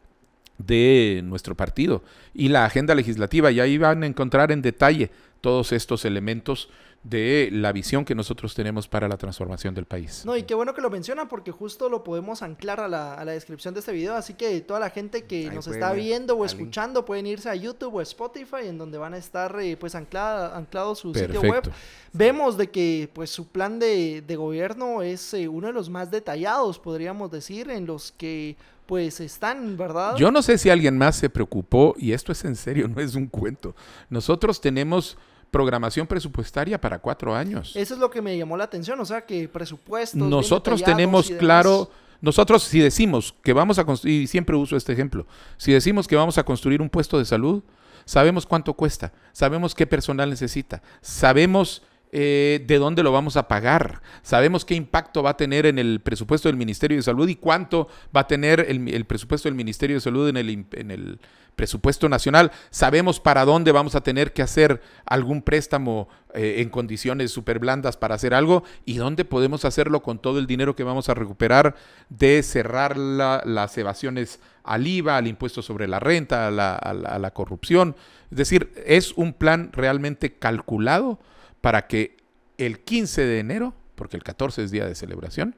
de nuestro partido y la agenda legislativa. Y ahí van a encontrar en detalle todos estos elementos de la visión que nosotros tenemos para la transformación del país. No, y qué bueno que lo menciona porque justo lo podemos anclar a la, descripción de este video, así que toda la gente que nos está viendo o escuchando pueden irse a YouTube o Spotify en donde van a estar eh, pues anclada, anclado su sitio web. Vemos de que pues su plan de, gobierno es eh, uno de los más detallados, podríamos decir, en los que pues están, ¿verdad? Yo no sé si alguien más se preocupó, y esto es en serio, no es un cuento. Nosotros tenemos programación presupuestaria para cuatro años. Eso es lo que me llamó la atención, o sea, que presupuesto. Nosotros tenemos claro, nosotros si decimos que vamos a construir, y siempre uso este ejemplo, si decimos que vamos a construir un puesto de salud, sabemos cuánto cuesta, sabemos qué personal necesita, sabemos eh, de dónde lo vamos a pagar. Sabemos qué impacto va a tener en el presupuesto del Ministerio de Salud y cuánto va a tener el, presupuesto del Ministerio de Salud en el, presupuesto nacional. Sabemos para dónde vamos a tener que hacer algún préstamo eh, en condiciones super blandas para hacer algo y dónde podemos hacerlo con todo el dinero que vamos a recuperar de cerrar las evasiones al IVA, al impuesto sobre la renta, a la corrupción. Es decir, es un plan realmente calculado para que el 15 de enero, porque el 14 es día de celebración,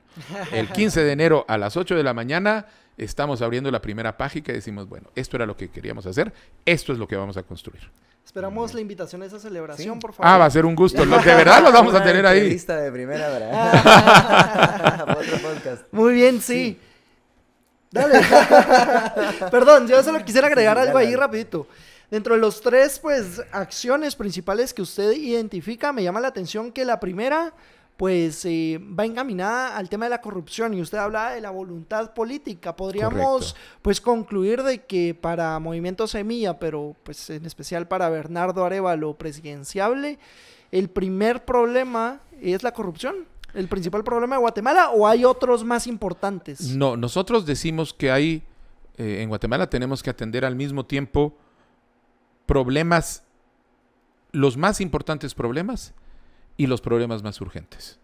el 15 de enero a las 8 de la mañana estamos abriendo la primera página y decimos, bueno, esto era lo que queríamos hacer, esto es lo que vamos a construir. Esperamos la invitación a esa celebración, por ah, favor. Ah, va a ser un gusto. de verdad los vamos a tener ahí. Lista de primera, ¿verdad? Ah. Muy bien, sí. Dale. Perdón, yo solo quisiera agregar algo ahí rapidito. Dentro de los tres, pues, acciones principales que usted identifica, me llama la atención que la primera, pues, eh, va encaminada al tema de la corrupción y usted habla de la voluntad política. Podríamos, pues, concluir de que para Movimiento Semilla, pero, pues, en especial para Bernardo Arevalo, presidenciable, el primer problema es la corrupción el principal problema de Guatemala o hay otros más importantes? No, nosotros decimos que hay, eh, en Guatemala tenemos que atender al mismo tiempo problemas, los más importantes problemas y los problemas más urgentes.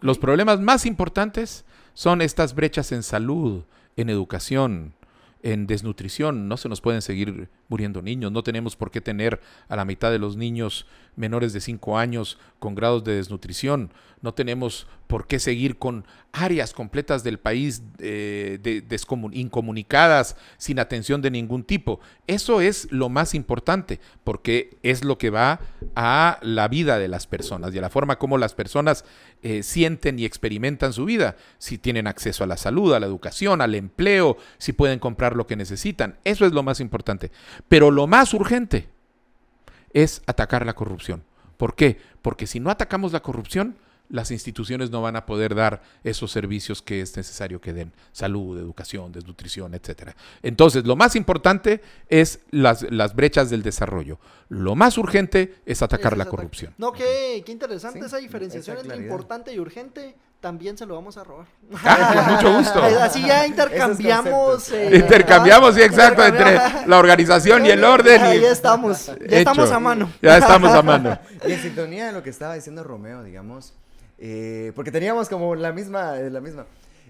Los problemas más importantes son estas brechas en salud, en educación, en desnutrición. No se nos pueden seguir muriendo niños. No tenemos por qué tener a la mitad de los niños menores de 5 años con grados de desnutrición. No tenemos por qué seguir con áreas completas del país eh, incomunicadas, sin atención de ningún tipo. Eso es lo más importante, porque es lo que va a la vida de las personas y a la forma como las personas eh, sienten y experimentan su vida. Si tienen acceso a la salud, a la educación, al empleo, si pueden comprar lo que necesitan. Eso es lo más importante. Pero lo más urgente es atacar la corrupción. ¿Por qué? Porque si no atacamos la corrupción, las instituciones no van a poder dar esos servicios que es necesario que den, salud, educación, desnutrición, etc. Entonces, lo más importante es las, brechas del desarrollo. Lo más urgente es atacar la corrupción. No, qué, qué interesante esa diferenciación entre importante y urgente también se lo vamos a robar. Ah, con mucho gusto. Así ya intercambiamos. Eh, intercambiamos, sí, exacto, entre la organización y el orden. Ya estamos, ya estamos a mano. Ya estamos a mano. Y en sintonía de lo que estaba diciendo Romeo, digamos, eh, porque teníamos como la misma, eh, la misma,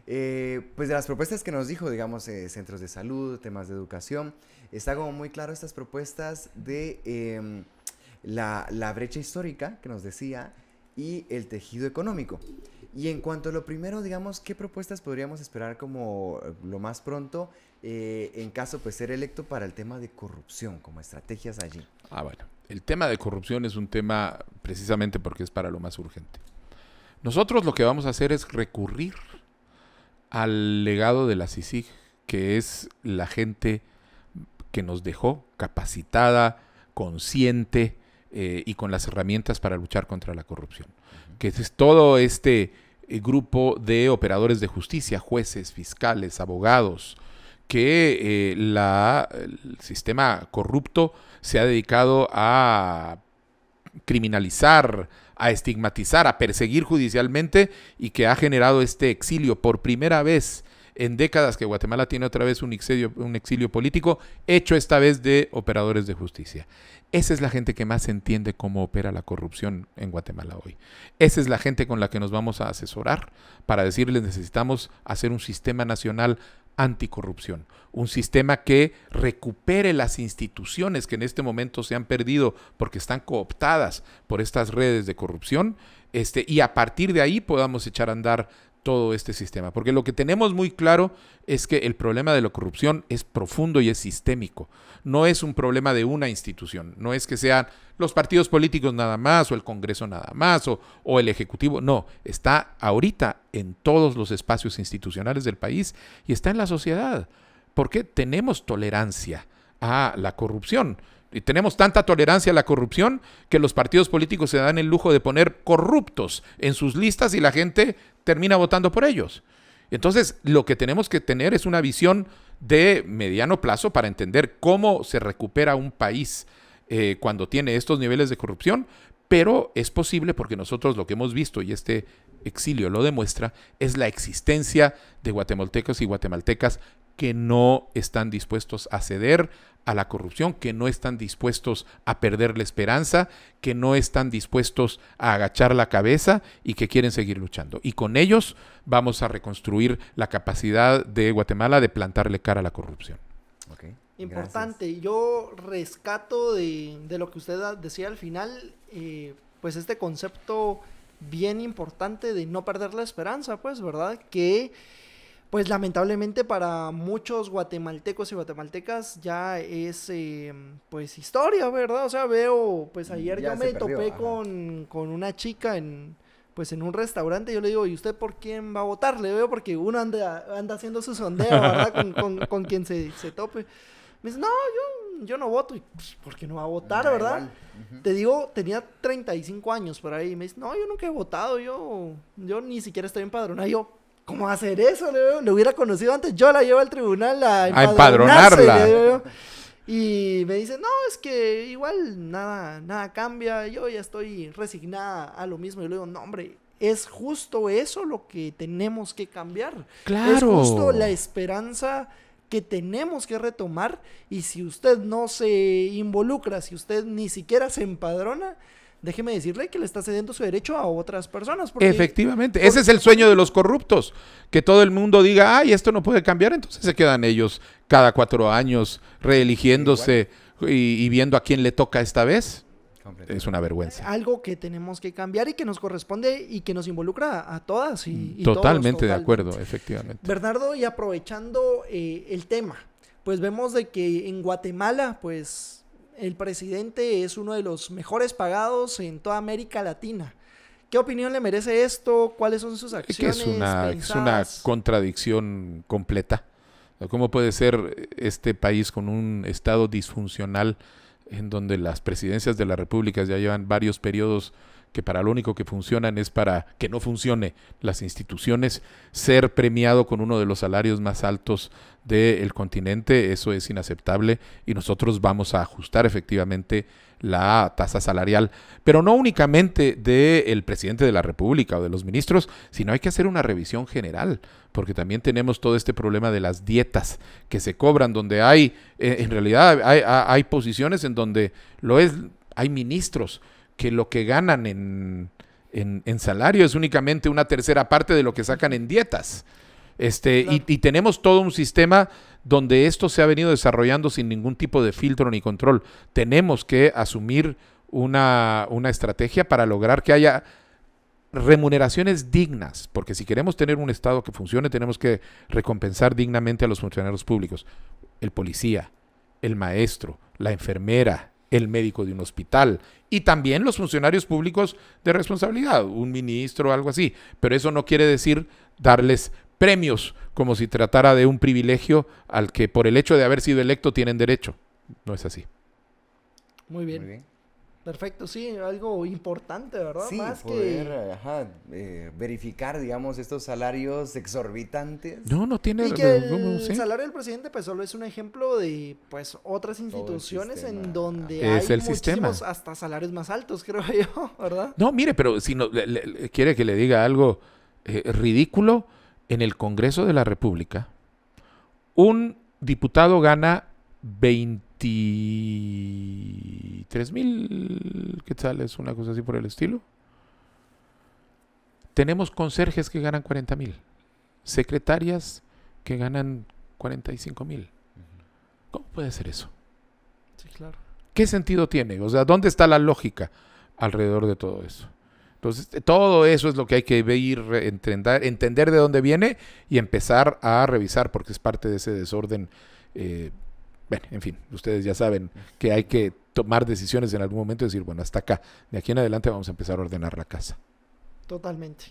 pues de las propuestas que nos dijo, digamos, centros de salud, temas de educación, está como muy claro estas propuestas de em, la, la brecha histórica que nos decía y el tejido económico. Y en cuanto a lo primero, digamos, ¿qué propuestas podríamos esperar como eh, lo más pronto eh, en caso pues ser electo para el tema de corrupción, como estrategias allí? Ah, bueno, el tema de corrupción es un tema precisamente porque es para lo más urgente. Nosotros lo que vamos a hacer es recurrir al legado de la CICIG, que es la gente que nos dejó capacitada, consciente eh, y con las herramientas para luchar contra la corrupción. Que es todo este eh, grupo de operadores de justicia, jueces, fiscales, abogados, que eh, el sistema corrupto se ha dedicado a criminalizar, a estigmatizar, a perseguir judicialmente y que ha generado este exilio por primera vez en décadas que Guatemala tiene otra vez un exilio, político, hecho esta vez de operadores de justicia. Esa es la gente que más entiende cómo opera la corrupción en Guatemala hoy. Esa es la gente con la que nos vamos a asesorar para decirles necesitamos hacer un sistema nacional anticorrupción, un sistema que recupere las instituciones que en este momento se han perdido porque están cooptadas por estas redes de corrupción, este, y a partir de ahí podamos echar a andar todo este sistema. Porque lo que tenemos muy claro es que el problema de la corrupción es profundo y es sistémico. No es un problema de una institución. No es que sean los partidos políticos nada más o el Congreso nada más o, el Ejecutivo. No, está ahorita en todos los espacios institucionales del país y está en la sociedad. Porque tenemos tolerancia a la corrupción. Y tenemos tanta tolerancia a la corrupción que los partidos políticos se dan el lujo de poner corruptos en sus listas y la gente termina votando por ellos. Entonces, lo que tenemos que tener es una visión de mediano plazo para entender cómo se recupera un país eh, cuando tiene estos niveles de corrupción, pero es posible porque nosotros lo que hemos visto y este exilio lo demuestra, es la existencia de guatemaltecos y guatemaltecas que no están dispuestos a ceder a la corrupción, que no están dispuestos a perder la esperanza, que no están dispuestos a agachar la cabeza y que quieren seguir luchando. Y con ellos vamos a reconstruir la capacidad de Guatemala de plantarle cara a la corrupción. Importante. Yo rescato de, lo que usted decía al final, eh, pues este concepto bien importante de no perder la esperanza, pues, ¿verdad? Que pues lamentablemente para muchos guatemaltecos y guatemaltecas ya es eh, pues historia, ¿verdad? O sea, veo, pues mm, ayer yo me topé con, una chica en pues en un restaurante, yo le digo, ¿y usted por quién va a votar? Le veo porque uno anda, anda haciendo su sondeo, ¿verdad? con, quien se, se tope. Me dice, no, yo, no voto. Y, pues, ¿por qué no va a votar, verdad? Te digo, tenía 35 años por ahí. Y me dice, no, yo nunca he votado, yo, yo ni siquiera estoy empadronado. Yo, ¿Cómo hacer eso? Le, hubiera conocido antes, yo la llevo al tribunal a empadronarla. Y me dice, no, es que igual nada, nada cambia, yo ya estoy resignada a lo mismo. Y le digo, no, hombre, es justo eso lo que tenemos que cambiar. Claro. Es justo la esperanza que tenemos que retomar y si usted no se involucra, si usted ni siquiera se empadrona, déjeme decirle que le está cediendo su derecho a otras personas. Efectivamente, ese es el sueño de los corruptos, que todo el mundo diga, ay, esto no puede cambiar, entonces se quedan ellos cada cuatro años reeligiéndose y, viendo a quién le toca esta vez. Es una vergüenza. Algo que tenemos que cambiar y que nos corresponde y que nos involucra a todas y, totalmente, de acuerdo, efectivamente. Bernardo, y aprovechando eh, el tema, pues vemos de que en Guatemala, pues el presidente es uno de los mejores pagados en toda América Latina. ¿Qué opinión le merece esto? ¿Cuáles son sus acciones? Es una, es una contradicción completa. ¿Cómo puede ser este país con un estado disfuncional en donde las presidencias de las repúblicas ya llevan varios periodos que para lo único que funcionan es para que no funcione las instituciones, ser premiado con uno de los salarios más altos del continente, eso es inaceptable y nosotros vamos a ajustar efectivamente la tasa salarial, pero no únicamente del presidente de la República o de los ministros, sino hay que hacer una revisión general, porque también tenemos todo este problema de las dietas que se cobran, donde hay, eh, en realidad hay posiciones en donde lo es, hay ministros que lo que ganan en, salario es únicamente una tercera parte de lo que sacan en dietas. Este, y, tenemos todo un sistema donde esto se ha venido desarrollando sin ningún tipo de filtro ni control. Tenemos que asumir una, una estrategia para lograr que haya remuneraciones dignas, porque si queremos tener un Estado que funcione, tenemos que recompensar dignamente a los funcionarios públicos, el policía, el maestro, la enfermera, el médico de un hospital, y también los funcionarios públicos de responsabilidad, un ministro o algo así. Pero eso no quiere decir darles premios como si tratara de un privilegio al que por el hecho de haber sido electo tienen derecho. No es así. Muy bien. bien. Perfecto, sí, algo importante, ¿verdad? Más eh, verificar, digamos, estos salarios exorbitantes. No, no tiene... el salario del presidente, pues, solo es un ejemplo de, pues, otras instituciones en donde hay hasta salarios más altos, creo yo, ¿verdad? No, mire, pero si no, quiere que le diga algo eh, ridículo, en el Congreso de la República, un diputado gana 20 23 mil es una cosa así por el estilo. Tenemos conserjes que ganan 40 mil, secretarias que ganan 45 mil. ¿Cómo puede ser eso? Sí, claro. ¿Qué sentido tiene? O sea, ¿dónde está la lógica alrededor de todo eso? Entonces, eh, todo eso es lo que hay que ir, entender, entender de dónde viene y empezar a revisar, porque es parte de ese desorden eh, bueno, en fin, ustedes ya saben que hay que tomar decisiones en algún momento y decir, bueno, hasta acá, de aquí en adelante vamos a empezar a ordenar la casa. Totalmente.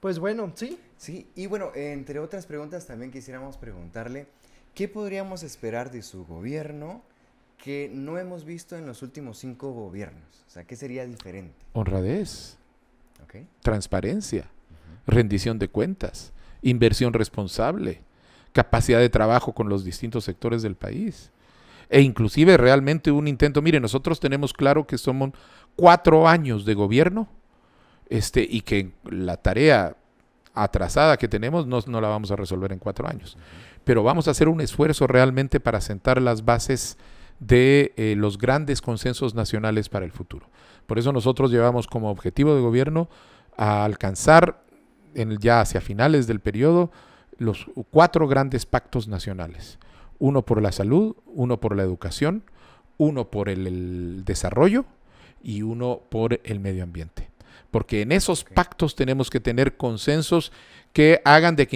Pues bueno, sí. Sí, y bueno, entre otras preguntas también quisiéramos preguntarle, ¿qué podríamos esperar de su gobierno que no hemos visto en los últimos cinco gobiernos? O sea, ¿qué sería diferente? Honradez, okay. transparencia, rendición de cuentas, inversión responsable, capacidad de trabajo con los distintos sectores del país e inclusive realmente un intento. Mire, nosotros tenemos claro que somos cuatro años de gobierno este, y que la tarea atrasada que tenemos no, no la vamos a resolver en cuatro años. Pero vamos a hacer un esfuerzo realmente para sentar las bases de eh, los grandes consensos nacionales para el futuro. Por eso nosotros llevamos como objetivo de gobierno a alcanzar ya hacia finales del periodo los cuatro grandes pactos nacionales. Uno por la salud, uno por la educación, uno por el, desarrollo y uno por el medio ambiente. Porque en esos pactos tenemos que tener consensos que hagan de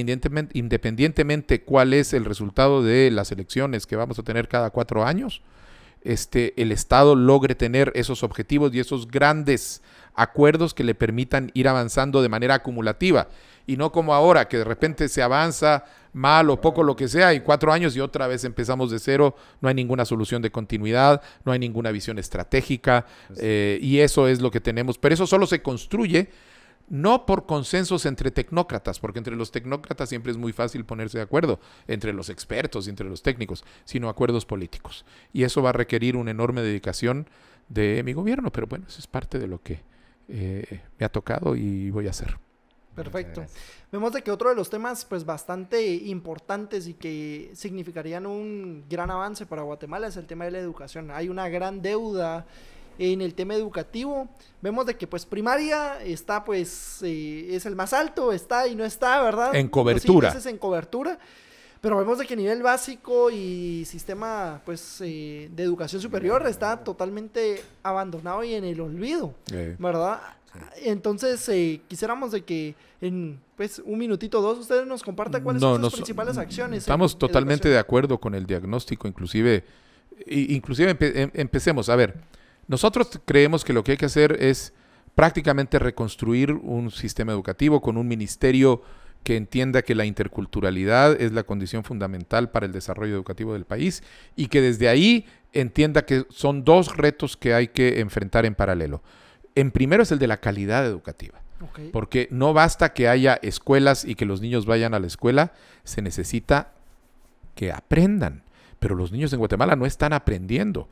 independientemente, cuál es el resultado de las elecciones que vamos a tener cada cuatro años, este, el Estado logre tener esos objetivos y esos grandes acuerdos que le permitan ir avanzando de manera acumulativa y no como ahora, que de repente se avanza mal o poco lo que sea, y cuatro años y otra vez empezamos de cero, no hay ninguna solución de continuidad, no hay ninguna visión estratégica, eh, y eso es lo que tenemos. Pero eso solo se construye no por consensos entre tecnócratas, porque entre los tecnócratas siempre es muy fácil ponerse de acuerdo, entre los expertos y entre los técnicos, sino acuerdos políticos. Y eso va a requerir una enorme dedicación de mi gobierno, pero bueno, eso es parte de lo que eh, me ha tocado y voy a hacer. Perfecto. Vemos de que otro de los temas pues bastante importantes y que significarían un gran avance para Guatemala es el tema de la educación. Hay una gran deuda en el tema educativo. Vemos de que pues primaria está pues eh, es el más alto, está y no está, ¿verdad? En cobertura. es en cobertura. Pero vemos de que nivel básico y sistema pues eh, de educación superior está totalmente abandonado y en el olvido, ¿verdad? Entonces, eh, quisiéramos de que en pues un minutito o dos ustedes nos compartan cuáles son sus principales acciones. Estamos totalmente de acuerdo con el diagnóstico, inclusive inclusive em, empecemos, a ver, nosotros creemos que lo que hay que hacer es prácticamente reconstruir un sistema educativo con un ministerio que entienda que la interculturalidad es la condición fundamental para el desarrollo educativo del país y que desde ahí entienda que son dos retos que hay que enfrentar en paralelo. En primero es el de la calidad educativa. Porque no basta que haya escuelas y que los niños vayan a la escuela, se necesita que aprendan. Pero los niños en Guatemala no están aprendiendo.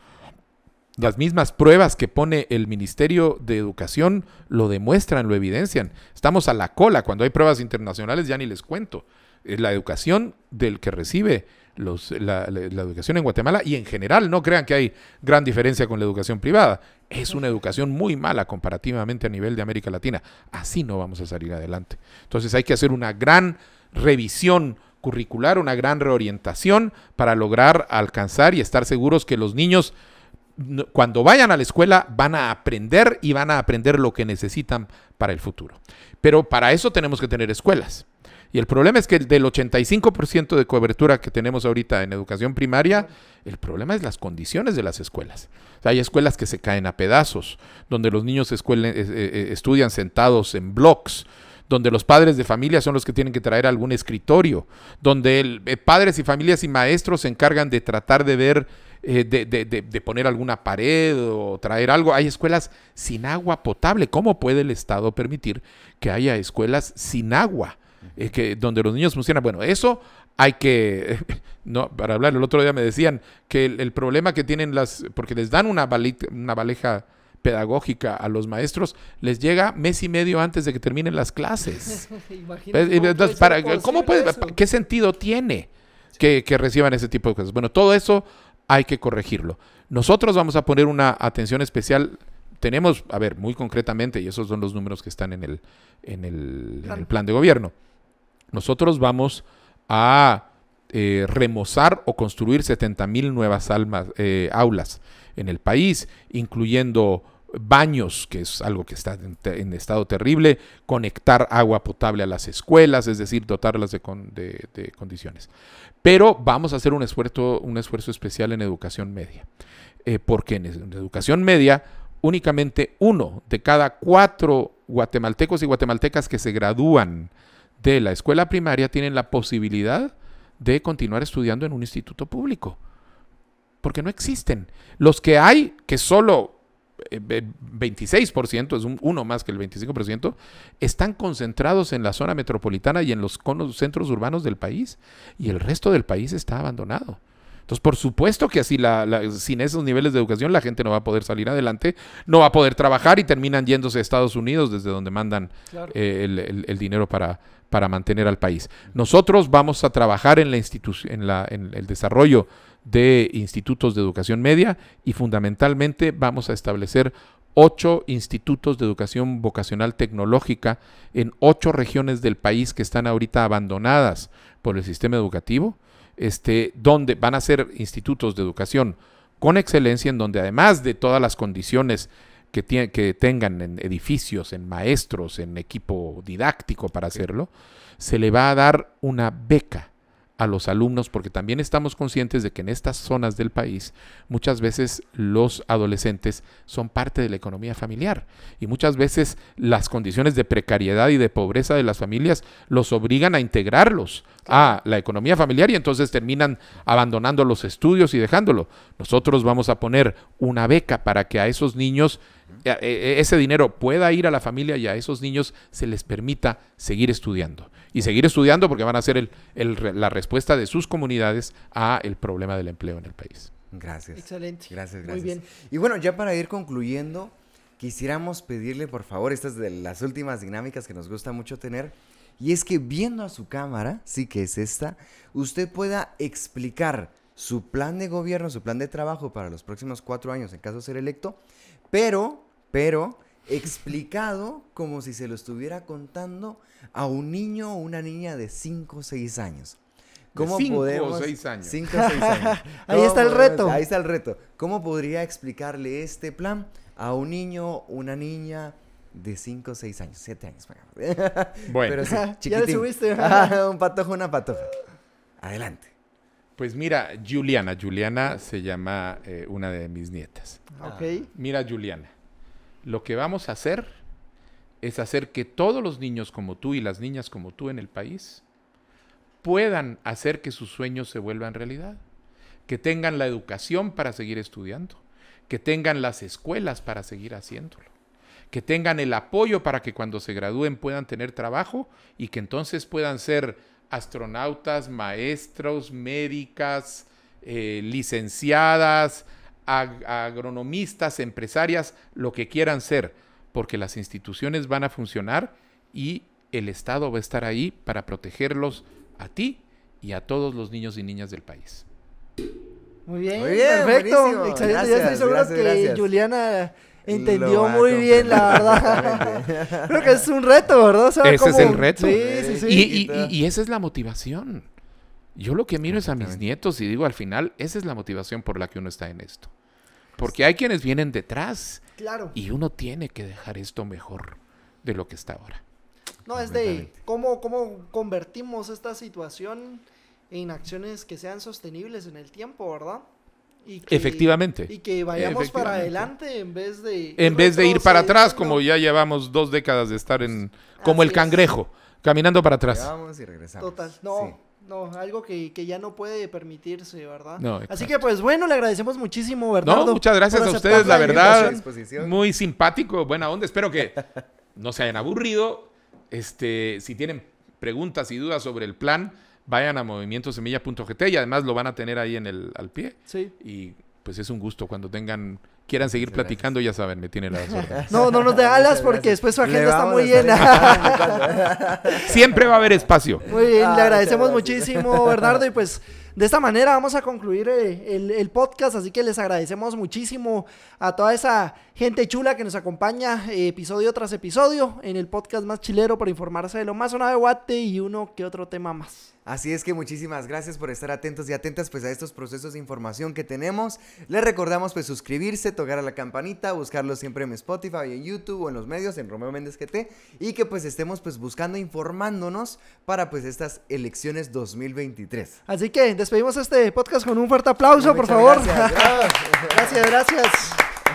Las mismas pruebas que pone el Ministerio de Educación lo demuestran, lo evidencian. Estamos a la cola. Cuando hay pruebas internacionales ya ni les cuento. La educación del que recibe los, la, educación en Guatemala y en general, no crean que hay gran diferencia con la educación privada. Es una educación muy mala comparativamente a nivel de América Latina. Así no vamos a salir adelante. Entonces hay que hacer una gran revisión curricular, una gran reorientación para lograr alcanzar y estar seguros que los niños cuando vayan a la escuela van a aprender y van a aprender lo que necesitan para el futuro. Pero para eso tenemos que tener escuelas. Y el problema es que del 85% de cobertura que tenemos ahorita en educación primaria, el problema es las condiciones de las escuelas. hay escuelas que se caen a pedazos, donde los niños eh, eh, eh, estudian sentados en blocs, donde los padres de familia son los que tienen que traer algún escritorio, donde padres y familias y maestros se encargan de tratar de ver eh, de, de, de, poner alguna pared o traer algo. Hay escuelas sin agua potable. ¿Cómo puede el Estado permitir que haya escuelas sin agua? Eh, que, donde los niños funcionan. Bueno, eso hay que, no, para hablar, el otro día me decían que el, problema que tienen las, porque les dan una, una baleja pedagógica a los maestros, les llega mes y medio antes de que terminen las clases. Imagínate, pues, para, ¿Qué sentido tiene que, que reciban ese tipo de cosas? Bueno, todo eso hay que corregirlo. Nosotros vamos a poner una atención especial. Tenemos, a ver, muy concretamente, y esos son los números que están en el, en el, plan de gobierno. Nosotros vamos a eh, remozar o construir 70 mil nuevas almas, eh, aulas en el país, incluyendo baños, que es algo que está en, estado terrible, conectar agua potable a las escuelas, es decir, dotarlas de, condiciones. Pero vamos a hacer un esfuerzo, un esfuerzo especial en educación media, eh, porque en, en educación media únicamente uno de cada cuatro guatemaltecos y guatemaltecas que se gradúan de la escuela primaria tienen la posibilidad de continuar estudiando en un instituto público, porque no existen. Los que hay, que solo 26%, eh, es un, uno más que el 25%, están concentrados en la zona metropolitana y en los centros urbanos del país, y el resto del país está abandonado. Entonces, por supuesto que así sin esos niveles de educación la gente no va a poder salir adelante, no va a poder trabajar y terminan yéndose a Estados Unidos desde donde mandan eh, el, dinero para, para mantener al país. Nosotros vamos a trabajar en, la, en, en el desarrollo de institutos de educación media y fundamentalmente vamos a establecer ocho institutos de educación vocacional tecnológica en ocho regiones del país que están ahorita abandonadas por el sistema educativo, este, donde van a ser institutos de educación con excelencia, en donde además de todas las condiciones que, que tengan en edificios, en maestros, en equipo didáctico para hacerlo, se le va a dar una beca a los alumnos, porque también estamos conscientes de que en estas zonas del país muchas veces los adolescentes son parte de la economía familiar y muchas veces las condiciones de precariedad y de pobreza de las familias los obligan a integrarlos a la economía familiar y entonces terminan abandonando los estudios y dejándolo. Nosotros vamos a poner una beca para que a esos niños eh, eh, eh, ese dinero pueda ir a la familia y a esos niños se les permita seguir estudiando. Y seguir estudiando porque van a ser el, la respuesta de sus comunidades a el problema del empleo en el país. Gracias. Excelente. Gracias, gracias. Muy bien. Y bueno, ya para ir concluyendo, quisiéramos pedirle, por favor, estas de las últimas dinámicas que nos gusta mucho tener, y es que viendo a su cámara, sí que es esta, usted pueda explicar su plan de gobierno, su plan de trabajo para los próximos cuatro años en caso de ser electo, pero, pero, explicado como si se lo estuviera contando a un niño o una niña de cinco o seis años. ¿Cómo cinco podemos, o seis años. Cinco o seis años. ahí está el reto. ahí está el reto. ¿Cómo podría explicarle este plan a un niño, una niña, de 5, 6 años, 7 años. Bueno, ya le subiste. un patojo, una patoja. Adelante. Pues mira, Juliana. Juliana se llama eh, una de mis nietas. Ok. Ah, mira, Juliana. Lo que vamos a hacer es hacer que todos los niños como tú y las niñas como tú en el país puedan hacer que sus sueños se vuelvan realidad. Que tengan la educación para seguir estudiando. Que tengan las escuelas para seguir haciéndolo que tengan el apoyo para que cuando se gradúen puedan tener trabajo y que entonces puedan ser astronautas, maestros, médicas, eh, licenciadas, agronomistas, empresarias, lo que quieran ser, porque las instituciones van a funcionar y el Estado va a estar ahí para protegerlos a ti y a todos los niños y niñas del país. Muy bien, perfecto. ya estoy seguro que Juliana Entendió muy bien, la verdad. Creo que es un reto, ¿verdad? Ese es el reto. Y, esa es la motivación. Yo lo que miro es a mis nietos y digo al final, esa es la motivación por la que uno está en esto. Porque hay quienes vienen detrás. Claro. Y uno tiene que dejar esto mejor de lo que está ahora. No, es de cómo, cómo convertimos esta situación en acciones que sean sostenibles en el tiempo, ¿verdad? Y Efectivamente. Y que vayamos para adelante en vez de... En vez de ir para atrás, como ya llevamos dos décadas de estar en... Como el cangrejo, caminando para atrás. Vamos y regresamos. Total, no. No, algo que, ya no puede permitirse, ¿verdad? Así que pues bueno, le agradecemos muchísimo, Bernardo. No, muchas gracias a ustedes, la verdad. Muy simpático, buena onda. Espero que no se hayan aburrido. Este, si tienen preguntas y dudas sobre el plan, vayan a movimientosemilla.gt y además lo van a tener ahí en el al pie. Sí. Y pues es un gusto cuando tengan quieran seguir platicando, ya saben, me tiene las razón. No, no nos de alas porque después su agenda está muy llena. Siempre va a haber espacio. Muy bien, le ah, agradecemos muchísimo, Bernardo, y pues de esta manera vamos a concluir eh, el, podcast, así que les agradecemos muchísimo a toda esa gente chula que nos acompaña eh, episodio tras episodio en el podcast más chilero para informarse de lo más sonado de Guate y uno que otro tema más. Así es que muchísimas gracias por estar atentos y atentas pues a estos procesos de información que tenemos. Les recordamos pues suscribirse, tocar a la campanita, buscarlos siempre en Spotify, en YouTube o en los medios, en Romeo Méndez GT y que pues estemos pues buscando informándonos para pues estas elecciones 2023. Así que despedimos este podcast con un fuerte aplauso, por favor. gracias. gracias.